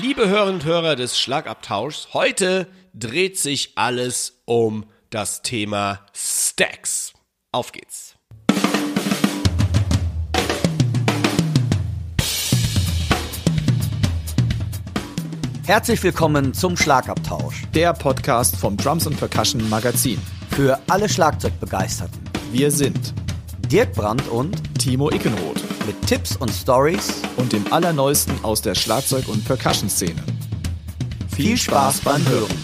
Liebe Hörerinnen und Hörer des Schlagabtauschs, heute dreht sich alles um das Thema Stacks. Auf geht's. Herzlich willkommen zum Schlagabtausch, der Podcast vom Drums and Percussion Magazin. Für alle Schlagzeugbegeisterten. Wir sind Dirk Brandt und Timo Ickenroth mit Tipps und Stories und dem Allerneuesten aus der Schlagzeug- und Percussion-Szene. Viel Spaß beim Hören!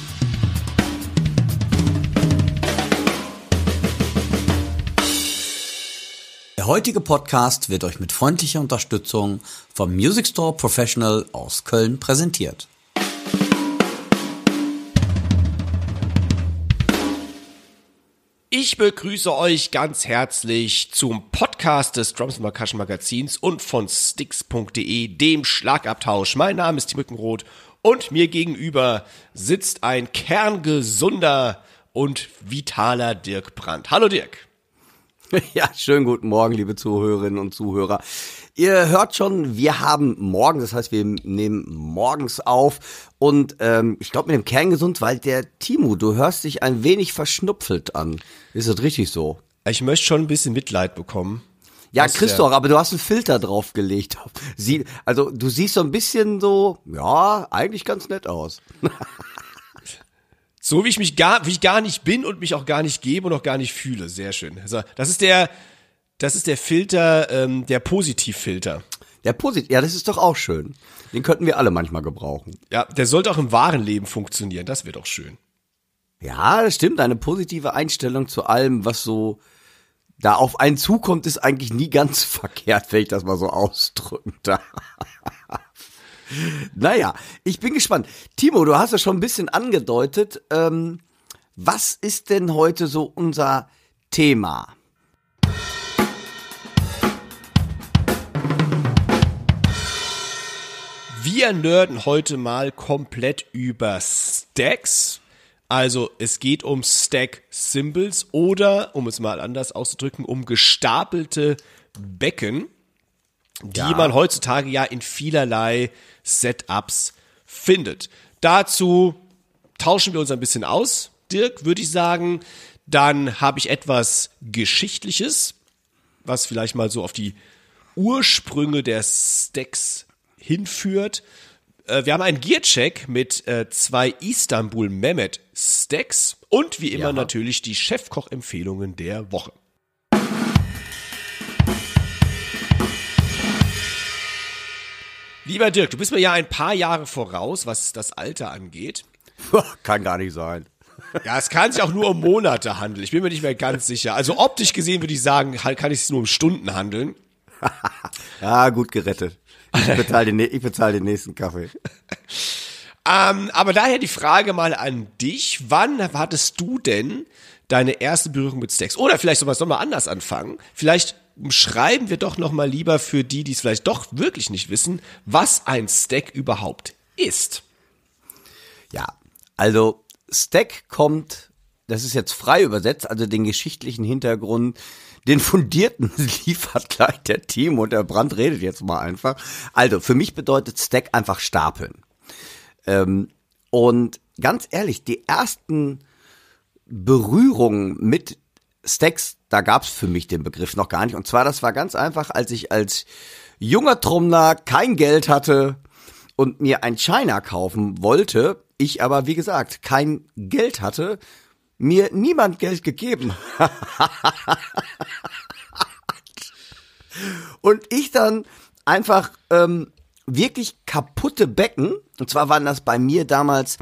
Der heutige Podcast wird euch mit freundlicher Unterstützung vom Music Store Professional aus Köln präsentiert. Ich begrüße euch ganz herzlich zum Podcast Podcast des Drums Percussion Magazins und von sticks.de, dem Schlagabtausch. Mein Name ist Tim Rückenroth und mir gegenüber sitzt ein kerngesunder und vitaler Dirk Brandt. Hallo Dirk. Ja, schönen guten Morgen, liebe Zuhörerinnen und Zuhörer. Ihr hört schon, wir haben morgen, das heißt, wir nehmen morgens auf und ähm, ich glaube mit dem Kerngesund, weil der Timo, du hörst dich ein wenig verschnupfelt an. Ist das richtig so? Ich möchte schon ein bisschen Mitleid bekommen. Ja, Christoph, ja. aber du hast einen Filter draufgelegt. Sie, also du siehst so ein bisschen so, ja, eigentlich ganz nett aus. so wie ich mich gar, wie ich gar nicht bin und mich auch gar nicht gebe und auch gar nicht fühle. Sehr schön. Also, das ist der, das ist der Filter, ähm, der Positivfilter. Der Posit ja, das ist doch auch schön. Den könnten wir alle manchmal gebrauchen. Ja, der sollte auch im wahren Leben funktionieren. Das wäre doch schön. Ja, das stimmt. Eine positive Einstellung zu allem, was so da auf einen zukommt, ist eigentlich nie ganz verkehrt, wenn ich das mal so ausdrücken darf. naja, ich bin gespannt. Timo, du hast es schon ein bisschen angedeutet. Ähm, was ist denn heute so unser Thema? Wir nerden heute mal komplett über Stacks also es geht um Stack Symbols oder, um es mal anders auszudrücken, um gestapelte Becken, die ja. man heutzutage ja in vielerlei Setups findet. Dazu tauschen wir uns ein bisschen aus, Dirk, würde ich sagen. Dann habe ich etwas Geschichtliches, was vielleicht mal so auf die Ursprünge der Stacks hinführt. Äh, wir haben einen Gear-Check mit äh, zwei Istanbul Mehmet Stacks und wie immer ja. natürlich die Chefkoch-Empfehlungen der Woche. Lieber Dirk, du bist mir ja ein paar Jahre voraus, was das Alter angeht. Kann gar nicht sein. Ja, es kann sich auch nur um Monate handeln. Ich bin mir nicht mehr ganz sicher. Also optisch gesehen würde ich sagen, kann ich es nur um Stunden handeln. ja, gut gerettet. Ich bezahle den, ich bezahl den nächsten Kaffee. ähm, aber daher die Frage mal an dich. Wann hattest du denn deine erste Berührung mit Stacks? Oder vielleicht sowas nochmal anders anfangen. Vielleicht schreiben wir doch nochmal lieber für die, die es vielleicht doch wirklich nicht wissen, was ein Stack überhaupt ist. Ja, also Stack kommt, das ist jetzt frei übersetzt, also den geschichtlichen Hintergrund den fundierten Lieferkleid der Team und der Brand redet jetzt mal einfach. Also, für mich bedeutet Stack einfach stapeln. Ähm, und ganz ehrlich, die ersten Berührungen mit Stacks, da gab's für mich den Begriff noch gar nicht. Und zwar, das war ganz einfach, als ich als junger Trommler kein Geld hatte und mir ein China kaufen wollte, ich aber, wie gesagt, kein Geld hatte, mir niemand Geld gegeben Und ich dann einfach ähm, wirklich kaputte Becken, und zwar waren das bei mir damals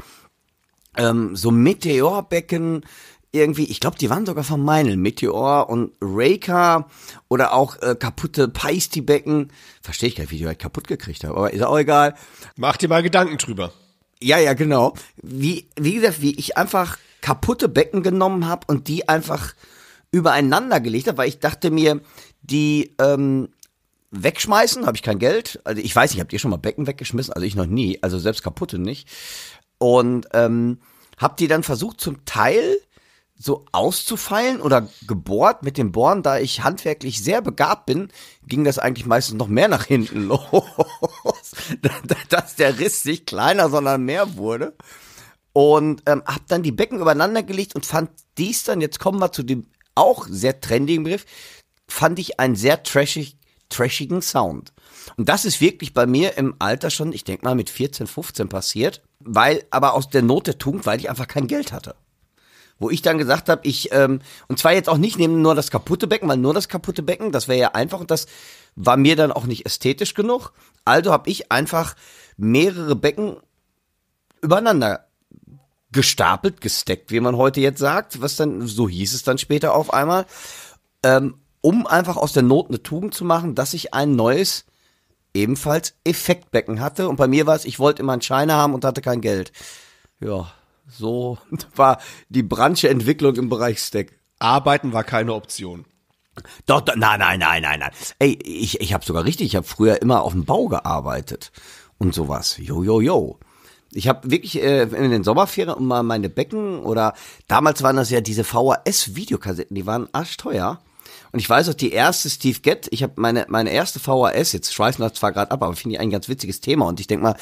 ähm, so Meteorbecken, irgendwie, ich glaube, die waren sogar von Meinl, Meteor und Raker oder auch äh, kaputte Peisty-Becken. Verstehe ich gar nicht, wie die halt kaputt gekriegt haben, aber ist auch egal. Mach dir mal Gedanken drüber. Ja, ja, genau. Wie, wie gesagt, wie ich einfach kaputte Becken genommen habe und die einfach übereinander gelegt habe, weil ich dachte mir, die ähm, wegschmeißen, habe ich kein Geld. Also ich weiß ich habt ihr schon mal Becken weggeschmissen? Also ich noch nie, also selbst kaputte nicht. Und ähm, habe die dann versucht zum Teil so auszufeilen oder gebohrt mit dem Bohren, da ich handwerklich sehr begabt bin, ging das eigentlich meistens noch mehr nach hinten los, dass der Riss nicht kleiner, sondern mehr wurde und ähm, habe dann die Becken übereinander gelegt und fand dies dann, jetzt kommen wir zu dem auch sehr trendigen Begriff, fand ich einen sehr trashig, trashigen Sound. Und das ist wirklich bei mir im Alter schon, ich denke mal mit 14, 15 passiert, weil aber aus der Not der Tugend, weil ich einfach kein Geld hatte. Wo ich dann gesagt habe, ich, ähm, und zwar jetzt auch nicht nehmen nur das kaputte Becken, weil nur das kaputte Becken, das wäre ja einfach und das war mir dann auch nicht ästhetisch genug. Also habe ich einfach mehrere Becken übereinander gestapelt, gesteckt, wie man heute jetzt sagt, was dann, so hieß es dann später auf einmal, ähm, um einfach aus der Not eine Tugend zu machen, dass ich ein neues, ebenfalls Effektbecken hatte. Und bei mir war es, ich wollte immer einen Scheiner haben und hatte kein Geld. Ja, so war die branche Entwicklung im Bereich Stack. Arbeiten war keine Option. Doch, doch nein, nein, nein, nein, nein. Ey, ich, ich habe sogar richtig, ich habe früher immer auf dem Bau gearbeitet und sowas. Jo, jo, jo. Ich habe wirklich äh, in den Sommerferien mal meine Becken oder damals waren das ja diese VHS-Videokassetten, die waren arschteuer. Und ich weiß auch, die erste Steve Gett, ich habe meine, meine erste VHS, jetzt schweißen das zwar gerade ab, aber finde ich ein ganz witziges Thema. Und ich denke mal,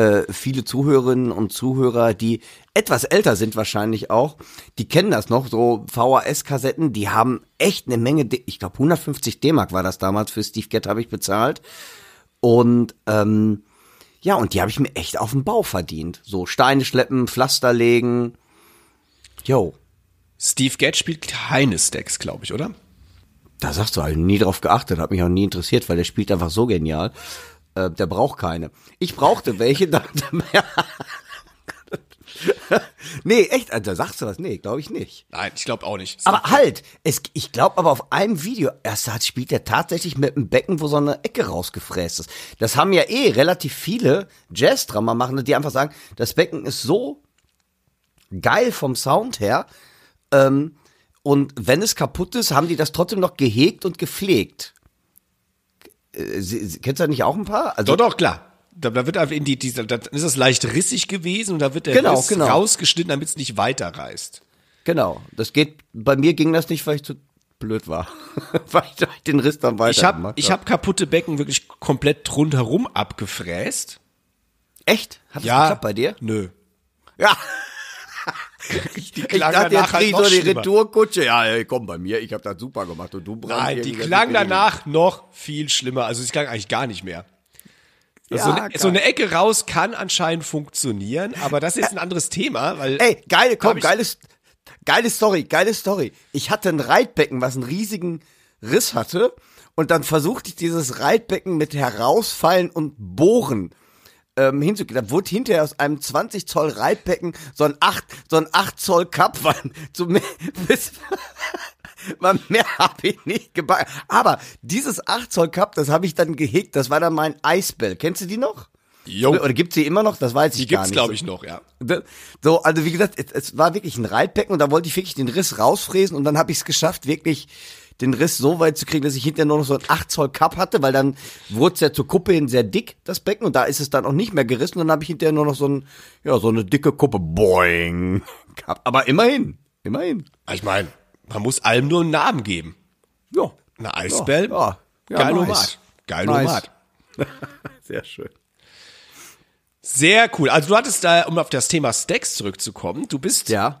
äh, viele Zuhörerinnen und Zuhörer, die etwas älter sind wahrscheinlich auch, die kennen das noch, so VHS-Kassetten, die haben echt eine Menge, ich glaube 150 D-Mark war das damals für Steve Gett, habe ich bezahlt. Und ähm, ja, und die habe ich mir echt auf dem Bau verdient. So Steine schleppen, Pflaster legen. Yo. Steve Gadd spielt keine Stacks, glaube ich, oder? Da sagst du, halt nie drauf geachtet, hat mich auch nie interessiert, weil der spielt einfach so genial. Äh, der braucht keine. Ich brauchte welche, dann, nee, echt, also sagst du was? Nee, glaube ich nicht. Nein, ich glaube auch nicht. aber halt, es, ich glaube aber auf einem Video, Assad spielt er tatsächlich mit einem Becken, wo so eine Ecke rausgefräst ist. Das haben ja eh relativ viele Jazz-Drummer machen, die einfach sagen, das Becken ist so geil vom Sound her. Ähm, und wenn es kaputt ist, haben die das trotzdem noch gehegt und gepflegt. Äh, kennst du da nicht auch ein paar? Also, doch, doch, klar da, da wird einfach in die, die, da ist es leicht rissig gewesen und da wird der genau, Riss genau. rausgeschnitten, damit es nicht weiterreißt. Genau, das geht, bei mir ging das nicht, weil ich zu blöd war, weil ich den Riss dann weiter Ich habe ich hab kaputte Becken wirklich komplett rundherum abgefräst. Echt? Hat das geklappt bei dir? Nö. Ja. ich dachte, danach halt noch so die Retourkutsche. Ja, ey, komm bei mir, ich habe das super gemacht und du brauchst Nein, die klang danach noch viel schlimmer. Also es klang eigentlich gar nicht mehr. Ja, ne, so, eine, so, eine, Ecke raus kann anscheinend funktionieren, aber das ist ein anderes Thema, weil. Ey, geile, komm, geiles, geile Story, geile Story. Ich hatte ein Reitbecken, was einen riesigen Riss hatte, und dann versuchte ich dieses Reitbecken mit herausfallen und bohren ähm, hinzugehen. Da wurde hinterher aus einem 20 Zoll Reitbecken so ein 8, so ein 8 Zoll Cup, weil so Man, mehr habe ich nicht gebacken. Aber dieses 8 Zoll Cup, das habe ich dann gehegt. Das war dann mein Eisbell. Kennst du die noch? Jo. Oder gibt's die immer noch? Das weiß ich die gar gibt's, nicht. Die gibt's, glaube ich, noch, ja. So, also wie gesagt, es, es war wirklich ein Reitbecken und da wollte ich wirklich den Riss rausfräsen und dann habe ich es geschafft, wirklich den Riss so weit zu kriegen, dass ich hinterher nur noch so ein 8 Zoll Cup hatte, weil dann wurde es ja zur Kuppe hin sehr dick, das Becken, und da ist es dann auch nicht mehr gerissen, und dann habe ich hinterher nur noch so, ein, ja, so eine dicke Kuppe, boing, Aber immerhin, immerhin. Ich meine, man muss allem nur einen Namen geben. Ja. Eine Eisbell. Ja. ja. ja Geilomat. Nice. Geilomat. Nice. Sehr schön. Sehr cool. Also du hattest da, um auf das Thema Stacks zurückzukommen, du bist ja.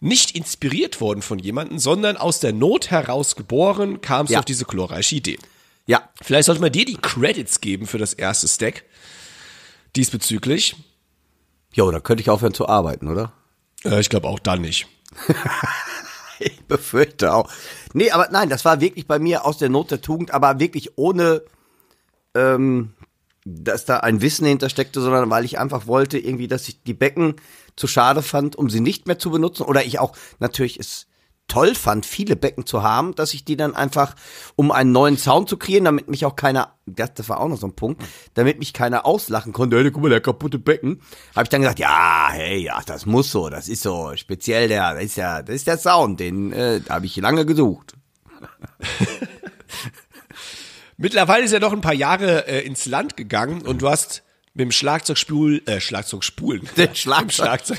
nicht inspiriert worden von jemandem, sondern aus der Not heraus geboren kamst ja. auf diese glorreiche Idee. Ja. Vielleicht sollte man dir die Credits geben für das erste Stack diesbezüglich. Ja, oder könnte ich aufhören zu arbeiten, oder? Äh, ich glaube auch dann nicht. ich befürchte auch. Nee, aber nein, das war wirklich bei mir aus der Not der Tugend, aber wirklich ohne, ähm, dass da ein Wissen hintersteckte, sondern weil ich einfach wollte, irgendwie, dass ich die Becken zu schade fand, um sie nicht mehr zu benutzen. Oder ich auch, natürlich ist toll fand, viele Becken zu haben, dass ich die dann einfach, um einen neuen Sound zu kreieren, damit mich auch keiner, das, das war auch noch so ein Punkt, damit mich keiner auslachen konnte, hey, guck mal, der kaputte Becken, habe ich dann gesagt, ja, hey, ja, das muss so, das ist so speziell der, das ist ja, das ist der Sound, den äh, habe ich lange gesucht. Mittlerweile ist er doch ein paar Jahre äh, ins Land gegangen und du hast mit dem Schlagzeugspul, äh, Schlagzeugspulen, Den Schlagzeug. Schlagzeug,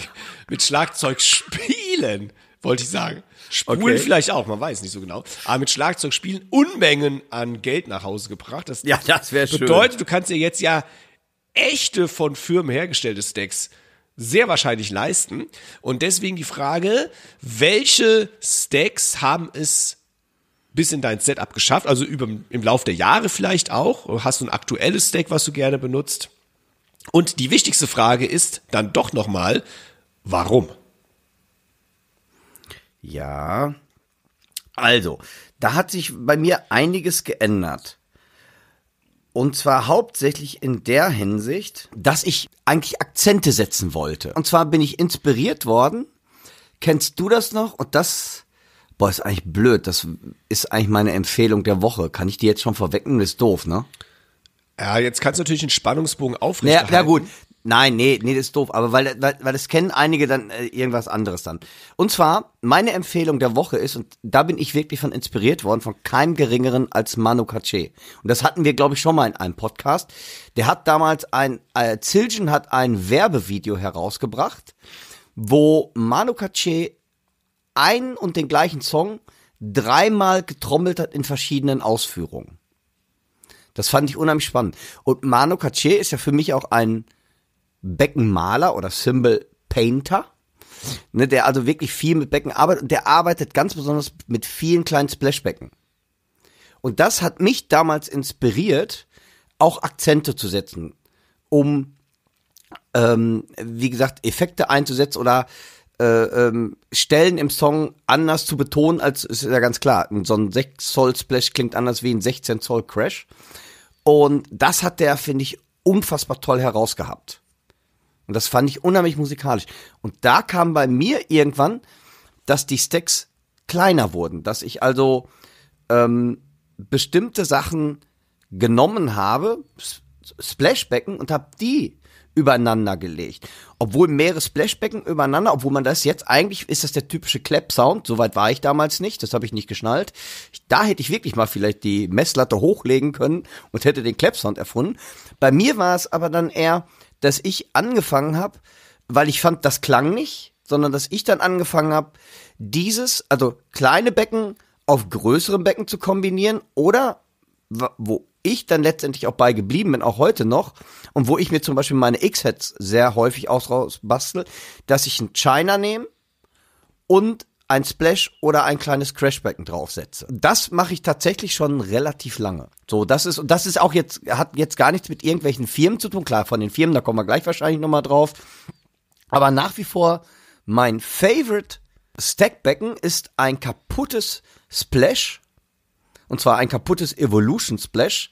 mit Schlagzeugspielen, wollte ich sagen. Spulen okay. vielleicht auch, man weiß nicht so genau. Aber mit Schlagzeug spielen Unmengen an Geld nach Hause gebracht. Das ja, das wäre schön. Bedeutet, du kannst dir jetzt ja echte von Firmen hergestellte Stacks sehr wahrscheinlich leisten. Und deswegen die Frage, welche Stacks haben es bis in dein Setup geschafft? Also über, im Laufe der Jahre vielleicht auch. Hast du ein aktuelles Stack, was du gerne benutzt? Und die wichtigste Frage ist dann doch nochmal, warum? Ja. Also, da hat sich bei mir einiges geändert. Und zwar hauptsächlich in der Hinsicht, dass ich eigentlich Akzente setzen wollte. Und zwar bin ich inspiriert worden. Kennst du das noch? Und das, boah, ist eigentlich blöd. Das ist eigentlich meine Empfehlung der Woche. Kann ich die jetzt schon vorwegnehmen? Ist doof, ne? Ja, jetzt kannst du natürlich einen Spannungsbogen aufrechterhalten. Ja, na gut, Nein, nee, nee, das ist doof. Aber weil, weil, weil das kennen einige dann äh, irgendwas anderes dann. Und zwar, meine Empfehlung der Woche ist, und da bin ich wirklich von inspiriert worden, von keinem geringeren als Manu Katché. Und das hatten wir, glaube ich, schon mal in einem Podcast. Der hat damals ein, äh, Zildjian hat ein Werbevideo herausgebracht, wo Manu Katché einen und den gleichen Song dreimal getrommelt hat in verschiedenen Ausführungen. Das fand ich unheimlich spannend. Und Manu Katché ist ja für mich auch ein Beckenmaler oder Symbol Painter. Ne, der also wirklich viel mit Becken arbeitet und der arbeitet ganz besonders mit vielen kleinen Splashbecken. Und das hat mich damals inspiriert, auch Akzente zu setzen, um, ähm, wie gesagt, Effekte einzusetzen oder äh, ähm, Stellen im Song anders zu betonen, als ist ja ganz klar. So ein 6 Zoll Splash klingt anders wie ein 16 Zoll Crash. Und das hat der, finde ich, unfassbar toll herausgehabt. Und das fand ich unheimlich musikalisch. Und da kam bei mir irgendwann, dass die Stacks kleiner wurden, dass ich also ähm, bestimmte Sachen genommen habe, Splashbecken, und habe die übereinander gelegt. Obwohl mehrere Splashbecken übereinander, obwohl man das jetzt eigentlich ist das der typische Clap-Sound. Soweit war ich damals nicht, das habe ich nicht geschnallt. Ich, da hätte ich wirklich mal vielleicht die Messlatte hochlegen können und hätte den Clap-Sound erfunden. Bei mir war es aber dann eher, dass ich angefangen habe, weil ich fand, das klang nicht, sondern dass ich dann angefangen habe, dieses, also kleine Becken auf größeren Becken zu kombinieren oder wo ich dann letztendlich auch bei geblieben bin, auch heute noch, und wo ich mir zum Beispiel meine X-Heads sehr häufig ausbastel, dass ich einen China nehme und ein Splash oder ein kleines Crashbecken draufsetze. Das mache ich tatsächlich schon relativ lange. So, das ist, und das ist auch jetzt, hat jetzt gar nichts mit irgendwelchen Firmen zu tun. Klar, von den Firmen, da kommen wir gleich wahrscheinlich nochmal drauf. Aber nach wie vor mein Favorite Stackbecken ist ein kaputtes Splash. Und zwar ein kaputtes Evolution Splash.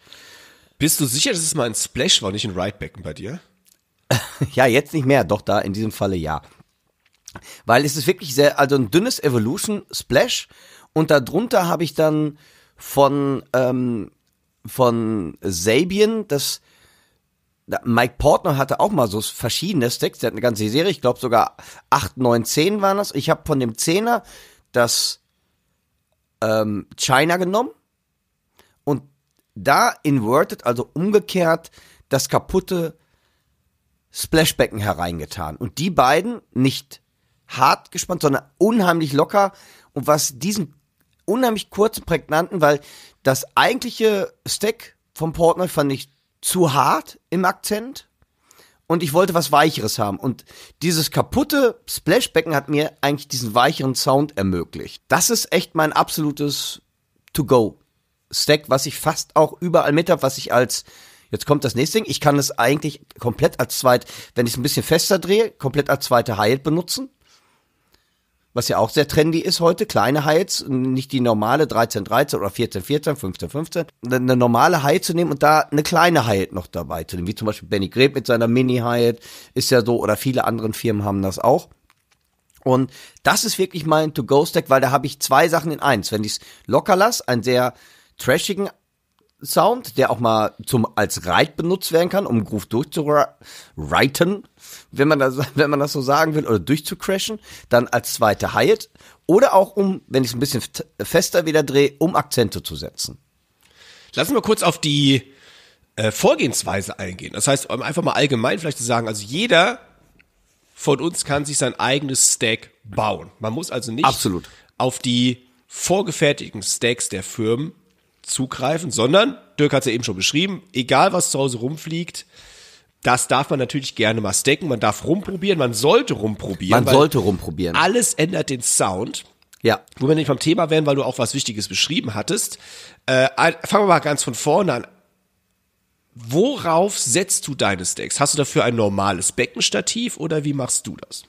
Bist du sicher, dass es mal ein Splash war, nicht ein Ridebecken bei dir? ja, jetzt nicht mehr. Doch, da in diesem Falle ja. Weil es ist wirklich sehr, also ein dünnes Evolution Splash und darunter habe ich dann von, ähm, von Sabian das, Mike Portner hatte auch mal so verschiedene Stacks, Der hat eine ganze Serie, ich glaube sogar 8, 9, 10 waren das. Ich habe von dem 10er das ähm, China genommen und da inverted, also umgekehrt, das kaputte Splashbecken hereingetan. Und die beiden nicht hart gespannt, sondern unheimlich locker. Und was diesen unheimlich kurzen, prägnanten, weil das eigentliche Stack vom Portnoy fand ich zu hart im Akzent. Und ich wollte was Weicheres haben. Und dieses kaputte Splashbecken hat mir eigentlich diesen weicheren Sound ermöglicht. Das ist echt mein absolutes To-Go-Stack, was ich fast auch überall mit habe, was ich als Jetzt kommt das nächste Ding. Ich kann es eigentlich komplett als zweit, wenn ich es ein bisschen fester drehe, komplett als zweite Hyatt benutzen was ja auch sehr trendy ist heute, kleine Heiz, nicht die normale 1313 oder 1414, 1515, eine normale Hai zu nehmen und da eine kleine Hai noch dabei zu nehmen, wie zum Beispiel Benny Greb mit seiner Mini Hai ist ja so oder viele anderen Firmen haben das auch. Und das ist wirklich mein To-Go-Stack, weil da habe ich zwei Sachen in eins. Wenn ich es locker lasse, einen sehr trashigen Sound, der auch mal zum als Reit benutzt werden kann, um Groove durchzureiten, wenn man das, wenn man das so sagen will, oder durchzucrashen, dann als zweite Hyatt. oder auch um, wenn ich es ein bisschen fester wieder drehe, um Akzente zu setzen. Lassen wir kurz auf die äh, Vorgehensweise eingehen. Das heißt, um einfach mal allgemein vielleicht zu sagen, also jeder von uns kann sich sein eigenes Stack bauen. Man muss also nicht Absolut. auf die vorgefertigten Stacks der Firmen zugreifen, sondern, Dirk hat es ja eben schon beschrieben, egal was zu Hause rumfliegt, das darf man natürlich gerne mal stecken, man darf rumprobieren, man sollte rumprobieren. Man sollte rumprobieren. Alles ändert den Sound. Ja. Wo wir nicht vom Thema wären, weil du auch was Wichtiges beschrieben hattest. Äh, fangen wir mal ganz von vorne an. Worauf setzt du deine Stacks? Hast du dafür ein normales Beckenstativ oder wie machst du das?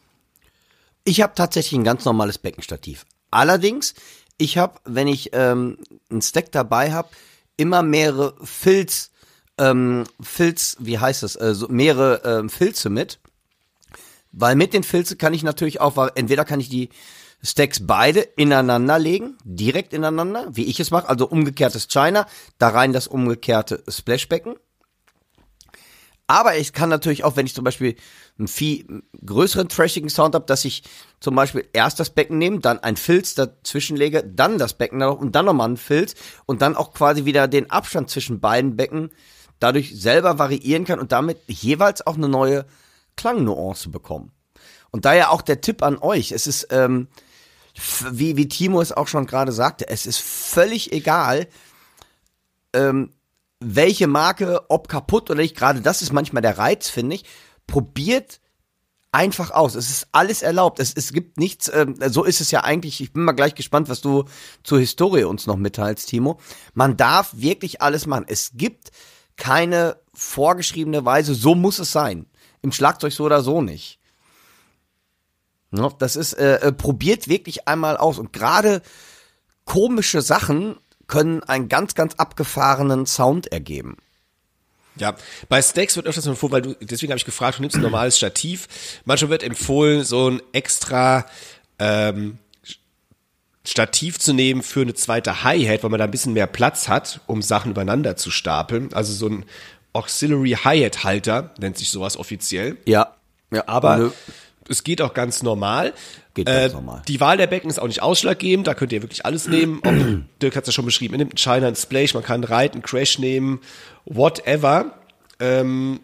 Ich habe tatsächlich ein ganz normales Beckenstativ. Allerdings ich habe, wenn ich ähm, einen Stack dabei habe, immer mehrere Filz, ähm, Filz, wie heißt das, äh, so mehrere ähm, Filze mit. Weil mit den Filzen kann ich natürlich auch, entweder kann ich die Stacks beide ineinander legen, direkt ineinander, wie ich es mache, also umgekehrtes China, da rein das umgekehrte Splashbecken. Aber ich kann natürlich auch, wenn ich zum Beispiel einen viel größeren trashigen Sound habe, dass ich zum Beispiel erst das Becken nehme, dann ein Filz dazwischen lege, dann das Becken noch und dann nochmal einen Filz und dann auch quasi wieder den Abstand zwischen beiden Becken dadurch selber variieren kann und damit jeweils auch eine neue Klangnuance bekommen. Und daher auch der Tipp an euch. Es ist, ähm, wie, wie Timo es auch schon gerade sagte, es ist völlig egal, ähm, welche Marke, ob kaputt oder nicht, gerade das ist manchmal der Reiz, finde ich. Probiert einfach aus. Es ist alles erlaubt. Es, es gibt nichts, äh, so ist es ja eigentlich. Ich bin mal gleich gespannt, was du zur Historie uns noch mitteilst, Timo. Man darf wirklich alles machen. Es gibt keine vorgeschriebene Weise, so muss es sein. Im Schlagzeug so oder so nicht. Das ist, äh, äh, probiert wirklich einmal aus. Und gerade komische Sachen können einen ganz, ganz abgefahrenen Sound ergeben. Ja, bei Steaks wird öfters empfohlen, weil du, deswegen habe ich gefragt, du nimmst ein normales Stativ. Manchmal wird empfohlen, so ein extra ähm, Stativ zu nehmen für eine zweite Hi-Hat, weil man da ein bisschen mehr Platz hat, um Sachen übereinander zu stapeln. Also so ein Auxiliary Hi-Hat-Halter nennt sich sowas offiziell. Ja. Ja, aber nö es geht auch ganz normal. Geht ganz äh, normal. Die Wahl der Becken ist auch nicht ausschlaggebend, da könnt ihr wirklich alles nehmen. Ob, Dirk hat es ja schon beschrieben, ihr nimmt einen Shiner, einen Splash, man kann Reiten, Crash nehmen, whatever. Ähm,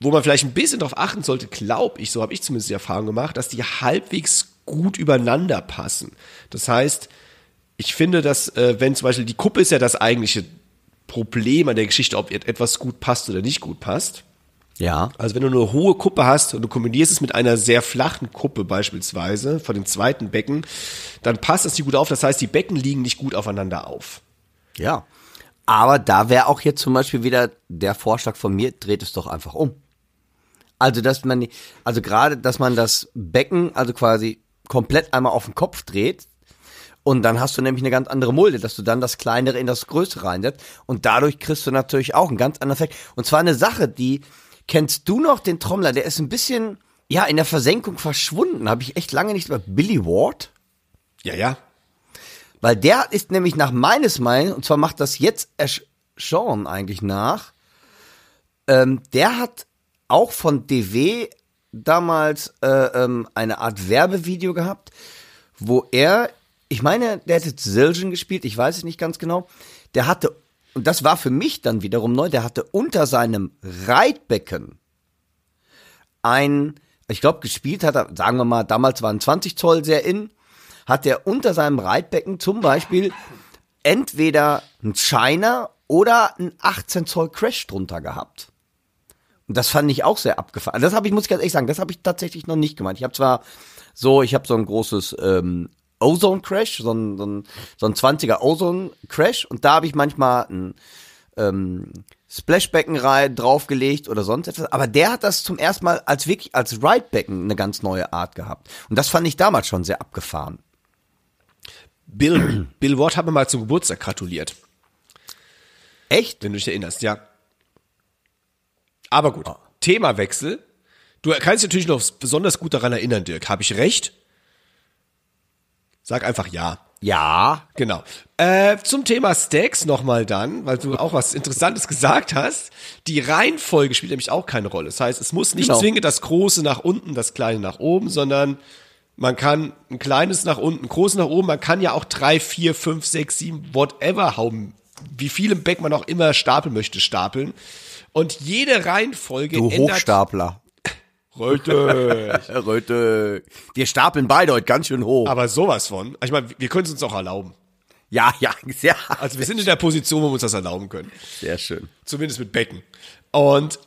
wo man vielleicht ein bisschen drauf achten sollte, glaube ich, so habe ich zumindest die Erfahrung gemacht, dass die halbwegs gut übereinander passen. Das heißt, ich finde, dass äh, wenn zum Beispiel die Kuppe ist ja das eigentliche Problem an der Geschichte, ob etwas gut passt oder nicht gut passt. Ja. Also wenn du eine hohe Kuppe hast und du kombinierst es mit einer sehr flachen Kuppe beispielsweise von dem zweiten Becken, dann passt das nicht gut auf. Das heißt, die Becken liegen nicht gut aufeinander auf. Ja. Aber da wäre auch jetzt zum Beispiel wieder der Vorschlag von mir, dreht es doch einfach um. Also, dass man, also gerade, dass man das Becken, also quasi komplett einmal auf den Kopf dreht, und dann hast du nämlich eine ganz andere Mulde, dass du dann das Kleinere in das Größere reinsetzt. Und dadurch kriegst du natürlich auch einen ganz anderen Effekt. Und zwar eine Sache, die Kennst du noch den Trommler? Der ist ein bisschen, ja, in der Versenkung verschwunden. Habe ich echt lange nicht über Billy Ward? Ja, ja. Weil der ist nämlich nach meines Meinens, und zwar macht das jetzt Ash Sean eigentlich nach, ähm, der hat auch von DW damals äh, ähm, eine Art Werbevideo gehabt, wo er, ich meine, der hätte Zildjian gespielt, ich weiß es nicht ganz genau, der hatte und das war für mich dann wiederum neu, der hatte unter seinem Reitbecken ein, ich glaube, gespielt hat er, sagen wir mal, damals waren 20 Zoll sehr in, hat er unter seinem Reitbecken zum Beispiel entweder ein China oder ein 18 Zoll Crash drunter gehabt. Und das fand ich auch sehr abgefahren. Das habe ich, muss ich ganz ehrlich sagen, das habe ich tatsächlich noch nicht gemeint. Ich habe zwar so, ich habe so ein großes ähm, Ozone Crash, so ein, so ein, so ein 20er Ozone Crash. Und da habe ich manchmal ein ähm, Splashbecken draufgelegt oder sonst etwas. Aber der hat das zum ersten Mal als wirklich als Ridebecken eine ganz neue Art gehabt. Und das fand ich damals schon sehr abgefahren. Bill, Bill Ward hat mir mal zum Geburtstag gratuliert. Echt? Wenn du dich erinnerst, ja. Aber gut, oh. Themawechsel. Du kannst dich natürlich noch besonders gut daran erinnern, Dirk. Habe ich recht? Sag einfach ja. Ja. Genau. Äh, zum Thema Stacks nochmal dann, weil du auch was Interessantes gesagt hast. Die Reihenfolge spielt nämlich auch keine Rolle. Das heißt, es muss nicht genau. zwingend das Große nach unten, das Kleine nach oben, sondern man kann ein kleines nach unten, ein großes nach oben, man kann ja auch drei, vier, fünf, sechs, sieben, whatever hauen, wie viel im Back man auch immer stapeln möchte, stapeln. Und jede Reihenfolge. Du ändert, Hochstapler. Röte. Röte. Wir stapeln beide heute ganz schön hoch. Aber sowas von. Ich meine, wir können es uns auch erlauben. Ja, ja, ja. Also wir sind in der Position, wo wir uns das erlauben können. Sehr schön. Zumindest mit Becken. Und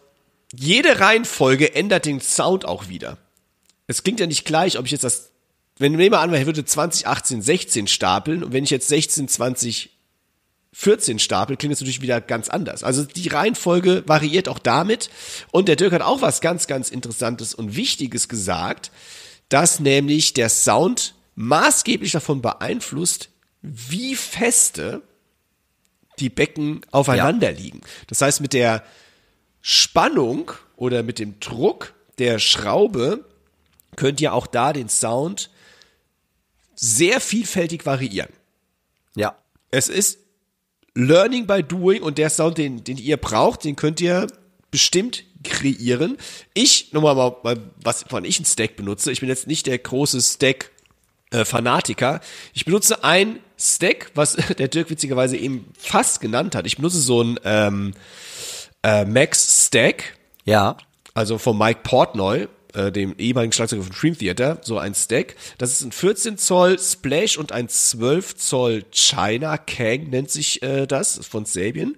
jede Reihenfolge ändert den Sound auch wieder. Es klingt ja nicht gleich, ob ich jetzt das, wenn du nehmen wir an, ich würde 2018 16 stapeln und wenn ich jetzt 16, 20, 14 Stapel klingt jetzt natürlich wieder ganz anders. Also die Reihenfolge variiert auch damit. Und der Dirk hat auch was ganz, ganz Interessantes und Wichtiges gesagt, dass nämlich der Sound maßgeblich davon beeinflusst, wie feste die Becken aufeinander ja. liegen. Das heißt, mit der Spannung oder mit dem Druck der Schraube könnt ihr auch da den Sound sehr vielfältig variieren. Ja. Es ist Learning by Doing und der Sound, den, den ihr braucht, den könnt ihr bestimmt kreieren. Ich, nochmal mal, mal was, wann ich einen Stack benutze. Ich bin jetzt nicht der große Stack äh, Fanatiker. Ich benutze ein Stack, was der Dirk witzigerweise eben fast genannt hat. Ich benutze so ein ähm, äh, Max Stack. Ja. Also von Mike Portnoy. Äh, dem ehemaligen Schlagzeuger von Dream Theater, so ein Stack. Das ist ein 14 Zoll Splash und ein 12 Zoll China Kang nennt sich äh, das, von Sabian.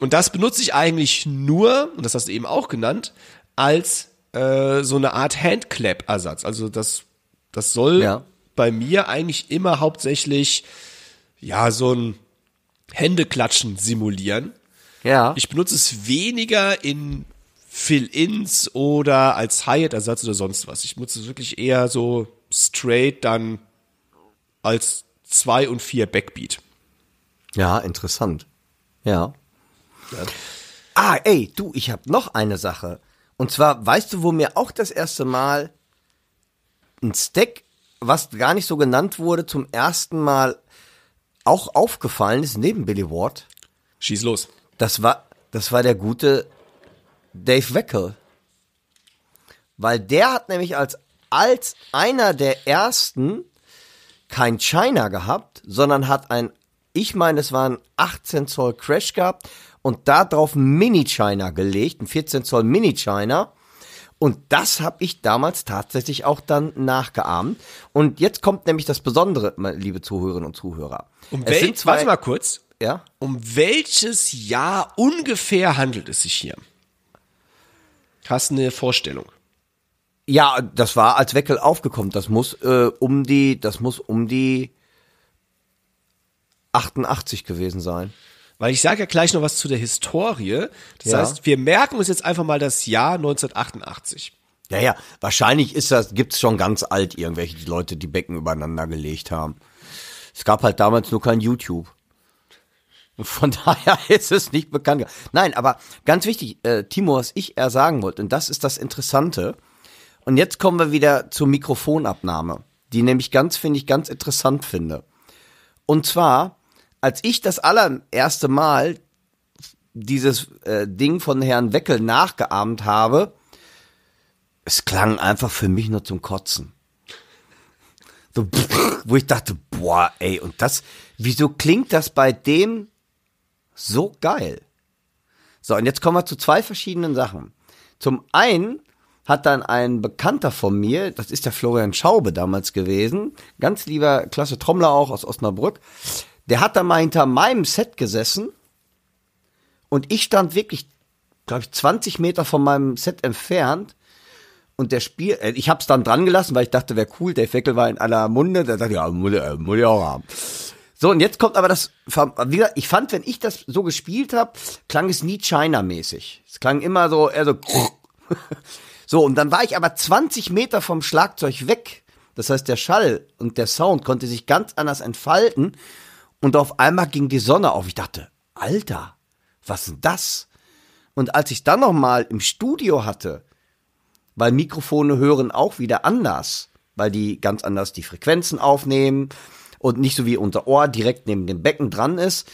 Und das benutze ich eigentlich nur, und das hast du eben auch genannt, als äh, so eine Art Handclap-Ersatz. Also das, das soll ja. bei mir eigentlich immer hauptsächlich ja so ein Händeklatschen simulieren. Ja. Ich benutze es weniger in Fill-ins oder als Hyatt-Ersatz oder sonst was. Ich nutze es wirklich eher so straight dann als 2 und 4 Backbeat. Ja, interessant. Ja. ja. Ah, ey, du, ich habe noch eine Sache. Und zwar, weißt du, wo mir auch das erste Mal ein Stack, was gar nicht so genannt wurde, zum ersten Mal auch aufgefallen ist, neben Billy Ward? Schieß los. Das war, das war der gute Dave Weckel. Weil der hat nämlich als, als einer der ersten kein China gehabt, sondern hat ein, ich meine, es war ein 18 Zoll Crash gehabt und da darauf Mini-China gelegt, ein 14 Zoll Mini-China. Und das habe ich damals tatsächlich auch dann nachgeahmt. Und jetzt kommt nämlich das Besondere, liebe Zuhörerinnen und Zuhörer. Um es warte mal kurz. Ja? Um welches Jahr ungefähr handelt es sich hier? passende Vorstellung. Ja, das war als Weckel aufgekommen. Das muss äh, um die, das muss um die 88 gewesen sein. Weil ich sage ja gleich noch was zu der Historie. Das ja. heißt, wir merken uns jetzt einfach mal das Jahr 1988. Ja, ja, wahrscheinlich ist das, gibt's schon ganz alt irgendwelche die Leute, die Becken übereinander gelegt haben. Es gab halt damals nur kein YouTube von daher ist es nicht bekannt. Nein, aber ganz wichtig, äh, Timo, was ich eher sagen wollte, und das ist das Interessante. Und jetzt kommen wir wieder zur Mikrofonabnahme, die nämlich ganz, finde ich, ganz interessant finde. Und zwar, als ich das allererste Mal dieses äh, Ding von Herrn Weckel nachgeahmt habe, es klang einfach für mich nur zum Kotzen. So, wo ich dachte, boah, ey, und das, wieso klingt das bei dem so geil. So, und jetzt kommen wir zu zwei verschiedenen Sachen. Zum einen hat dann ein Bekannter von mir, das ist der Florian Schaube damals gewesen, ganz lieber Klasse Trommler auch aus Osnabrück, der hat dann mal hinter meinem Set gesessen und ich stand wirklich, glaube ich, 20 Meter von meinem Set entfernt und der Spiel, äh, ich habe es dann dran gelassen, weil ich dachte, wäre cool, Dave Weckel war in aller Munde, dachte ich, ja, muss ich auch haben. So, und jetzt kommt aber das, wie gesagt, ich fand, wenn ich das so gespielt habe, klang es nie China-mäßig. Es klang immer so, eher so. so, und dann war ich aber 20 Meter vom Schlagzeug weg. Das heißt, der Schall und der Sound konnte sich ganz anders entfalten. Und auf einmal ging die Sonne auf. Ich dachte, Alter, was denn das? Und als ich dann nochmal im Studio hatte, weil Mikrofone hören auch wieder anders, weil die ganz anders die Frequenzen aufnehmen, und nicht so wie unser Ohr direkt neben dem Becken dran ist.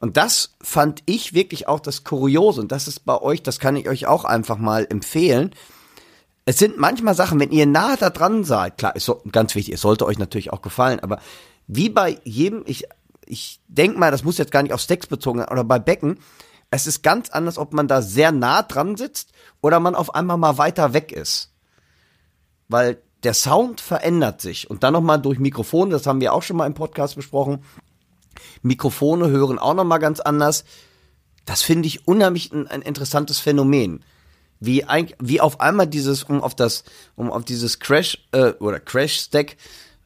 Und das fand ich wirklich auch das Kuriose und das ist bei euch, das kann ich euch auch einfach mal empfehlen. Es sind manchmal Sachen, wenn ihr nah da dran seid, klar, ist so, ganz wichtig, es sollte euch natürlich auch gefallen, aber wie bei jedem, ich, ich denke mal, das muss jetzt gar nicht auf Stacks bezogen sein oder bei Becken, es ist ganz anders, ob man da sehr nah dran sitzt oder man auf einmal mal weiter weg ist. Weil der Sound verändert sich. Und dann nochmal durch Mikrofone, das haben wir auch schon mal im Podcast besprochen. Mikrofone hören auch nochmal ganz anders. Das finde ich unheimlich ein, ein interessantes Phänomen wie ein, wie auf einmal dieses um auf das um auf dieses Crash äh, oder Crash Stack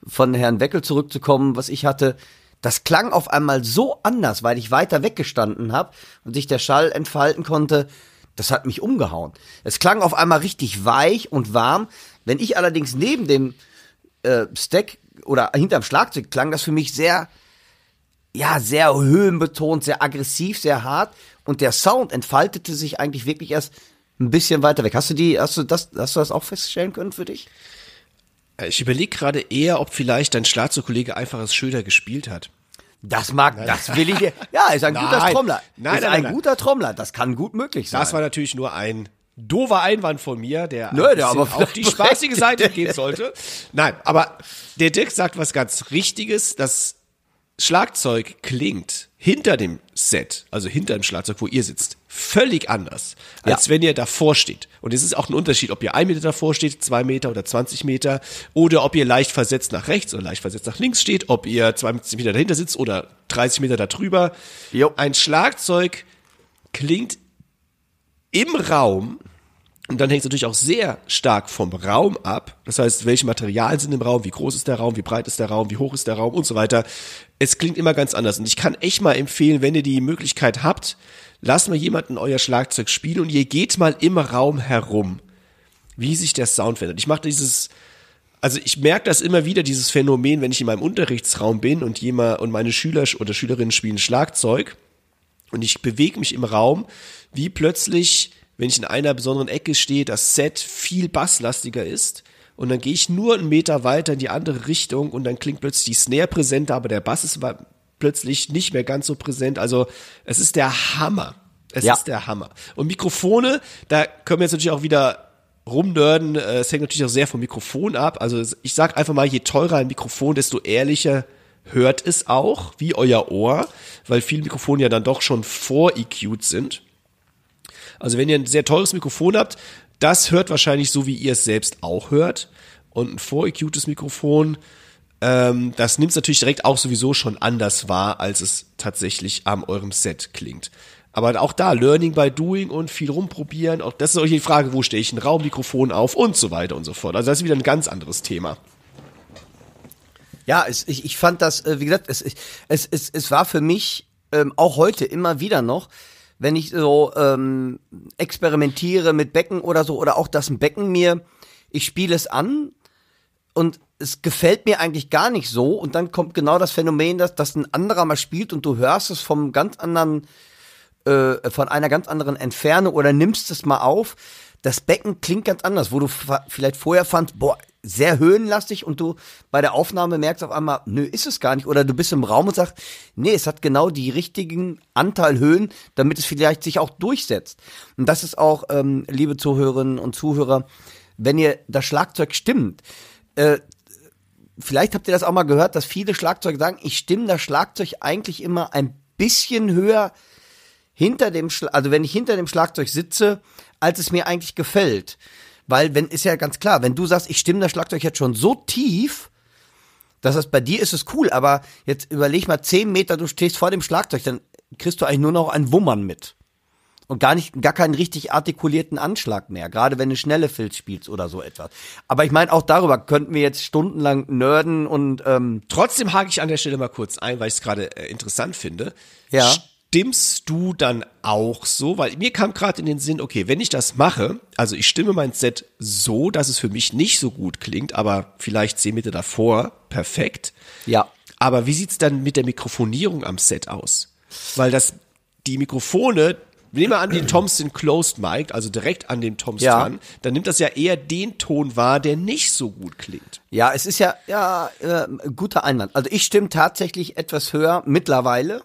von Herrn Weckel zurückzukommen, was ich hatte, das klang auf einmal so anders, weil ich weiter weggestanden habe und sich der Schall entfalten konnte. Das hat mich umgehauen. Es klang auf einmal richtig weich und warm. Wenn ich allerdings neben dem äh, Stack oder hinterm Schlagzeug klang, das für mich sehr, ja, sehr höhenbetont, sehr aggressiv, sehr hart. Und der Sound entfaltete sich eigentlich wirklich erst ein bisschen weiter weg. Hast du die, hast du das, hast du das auch feststellen können für dich? Äh, ich überlege gerade eher, ob vielleicht dein Schlagzeugkollege einfach es schöner gespielt hat. Das mag, nein. das will ich dir. Ja, ist ein nein. guter Trommler. Nein, ist nein, ein guter Trommler. Das kann gut möglich sein. Das war natürlich nur ein Dover Einwand von mir, der, Nö, der aber auf die spaßige Seite gehen sollte. Nein, aber der Dirk sagt was ganz Richtiges. Das Schlagzeug klingt hinter dem Set, also hinter dem Schlagzeug, wo ihr sitzt, völlig anders, als ja. wenn ihr davor steht. Und es ist auch ein Unterschied, ob ihr ein Meter davor steht, zwei Meter oder 20 Meter, oder ob ihr leicht versetzt nach rechts oder leicht versetzt nach links steht, ob ihr 20 Meter dahinter sitzt oder 30 Meter darüber. Jo. Ein Schlagzeug klingt im Raum und dann hängt es natürlich auch sehr stark vom Raum ab. Das heißt, welche Materialien sind im Raum, wie groß ist der Raum, wie breit ist der Raum, wie hoch ist der Raum und so weiter. Es klingt immer ganz anders. Und ich kann echt mal empfehlen, wenn ihr die Möglichkeit habt, lasst mal jemanden euer Schlagzeug spielen und ihr geht mal im Raum herum, wie sich der Sound verändert. Ich mache dieses, also ich merke das immer wieder, dieses Phänomen, wenn ich in meinem Unterrichtsraum bin und jemand und meine Schüler oder Schülerinnen spielen Schlagzeug und ich bewege mich im Raum, wie plötzlich wenn ich in einer besonderen Ecke stehe, das Set viel basslastiger ist. Und dann gehe ich nur einen Meter weiter in die andere Richtung und dann klingt plötzlich die Snare präsenter, aber der Bass ist plötzlich nicht mehr ganz so präsent. Also es ist der Hammer. Es ja. ist der Hammer. Und Mikrofone, da können wir jetzt natürlich auch wieder rumnörden. Äh, es hängt natürlich auch sehr vom Mikrofon ab. Also ich sag einfach mal, je teurer ein Mikrofon, desto ehrlicher hört es auch, wie euer Ohr, weil viele Mikrofone ja dann doch schon vor-EQ'd sind. Also wenn ihr ein sehr teures Mikrofon habt, das hört wahrscheinlich so, wie ihr es selbst auch hört. Und ein vorecutes Mikrofon, ähm, das nimmt es natürlich direkt auch sowieso schon anders wahr, als es tatsächlich am eurem Set klingt. Aber auch da, Learning by Doing und viel rumprobieren, auch das ist euch die Frage, wo stehe ich ein Raummikrofon auf und so weiter und so fort. Also das ist wieder ein ganz anderes Thema. Ja, es, ich, ich fand das, äh, wie gesagt, es, es, es, es war für mich ähm, auch heute immer wieder noch wenn ich so ähm, experimentiere mit Becken oder so, oder auch das Becken mir, ich spiele es an und es gefällt mir eigentlich gar nicht so. Und dann kommt genau das Phänomen, dass, dass ein anderer mal spielt und du hörst es vom ganz anderen, äh, von einer ganz anderen Entfernung oder nimmst es mal auf das Becken klingt ganz anders, wo du vielleicht vorher fandst, boah, sehr höhenlastig und du bei der Aufnahme merkst auf einmal, nö, ist es gar nicht. Oder du bist im Raum und sagst, nee, es hat genau die richtigen Anteil Höhen, damit es vielleicht sich auch durchsetzt. Und das ist auch, ähm, liebe Zuhörerinnen und Zuhörer, wenn ihr das Schlagzeug stimmt, äh, vielleicht habt ihr das auch mal gehört, dass viele Schlagzeuge sagen, ich stimme das Schlagzeug eigentlich immer ein bisschen höher hinter dem, Schla also wenn ich hinter dem Schlagzeug sitze, als es mir eigentlich gefällt. Weil, wenn, ist ja ganz klar, wenn du sagst, ich stimme das Schlagzeug jetzt schon so tief, dass das heißt, bei dir ist es cool, aber jetzt überleg mal, zehn Meter, du stehst vor dem Schlagzeug, dann kriegst du eigentlich nur noch ein Wummern mit. Und gar nicht, gar keinen richtig artikulierten Anschlag mehr, gerade wenn du schnelle Filz spielst oder so etwas. Aber ich meine, auch darüber könnten wir jetzt stundenlang nörden und ähm Trotzdem hake ich an der Stelle mal kurz ein, weil ich es gerade äh, interessant finde. Ja. St stimmst du dann auch so? Weil mir kam gerade in den Sinn, okay, wenn ich das mache, also ich stimme mein Set so, dass es für mich nicht so gut klingt, aber vielleicht zehn Meter davor, perfekt. Ja. Aber wie sieht's dann mit der Mikrofonierung am Set aus? Weil das, die Mikrofone, nehmen wir an den Thompson Closed Mic, also direkt an den Thompson ja. dran, dann nimmt das ja eher den Ton wahr, der nicht so gut klingt. Ja, es ist ja, ja, äh, guter Einwand. Also ich stimme tatsächlich etwas höher mittlerweile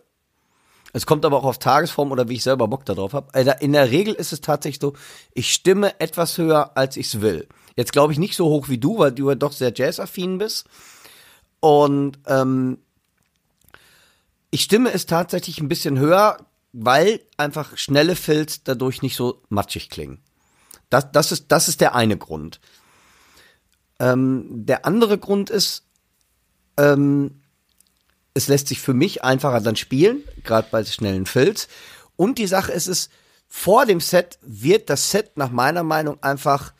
es kommt aber auch auf Tagesform oder wie ich selber Bock darauf habe. Also in der Regel ist es tatsächlich so, ich stimme etwas höher, als ich es will. Jetzt glaube ich nicht so hoch wie du, weil du ja doch sehr jazzaffin bist. Und ähm, ich stimme es tatsächlich ein bisschen höher, weil einfach schnelle Filz dadurch nicht so matschig klingen. Das, das, ist, das ist der eine Grund. Ähm, der andere Grund ist, ähm, es lässt sich für mich einfacher dann spielen, gerade bei schnellen Filz. Und die Sache ist es, vor dem Set wird das Set nach meiner Meinung einfach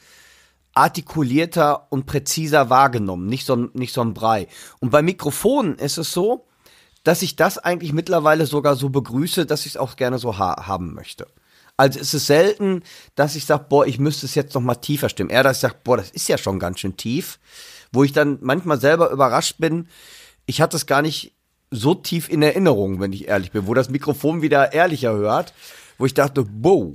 artikulierter und präziser wahrgenommen, nicht so, nicht so ein Brei. Und bei Mikrofonen ist es so, dass ich das eigentlich mittlerweile sogar so begrüße, dass ich es auch gerne so ha haben möchte. Also ist es selten, dass ich sage, boah, ich müsste es jetzt noch mal tiefer stimmen. Eher, dass ich sage, boah, das ist ja schon ganz schön tief, wo ich dann manchmal selber überrascht bin. Ich hatte es gar nicht so tief in Erinnerung, wenn ich ehrlich bin, wo das Mikrofon wieder ehrlicher hört, wo ich dachte, boah.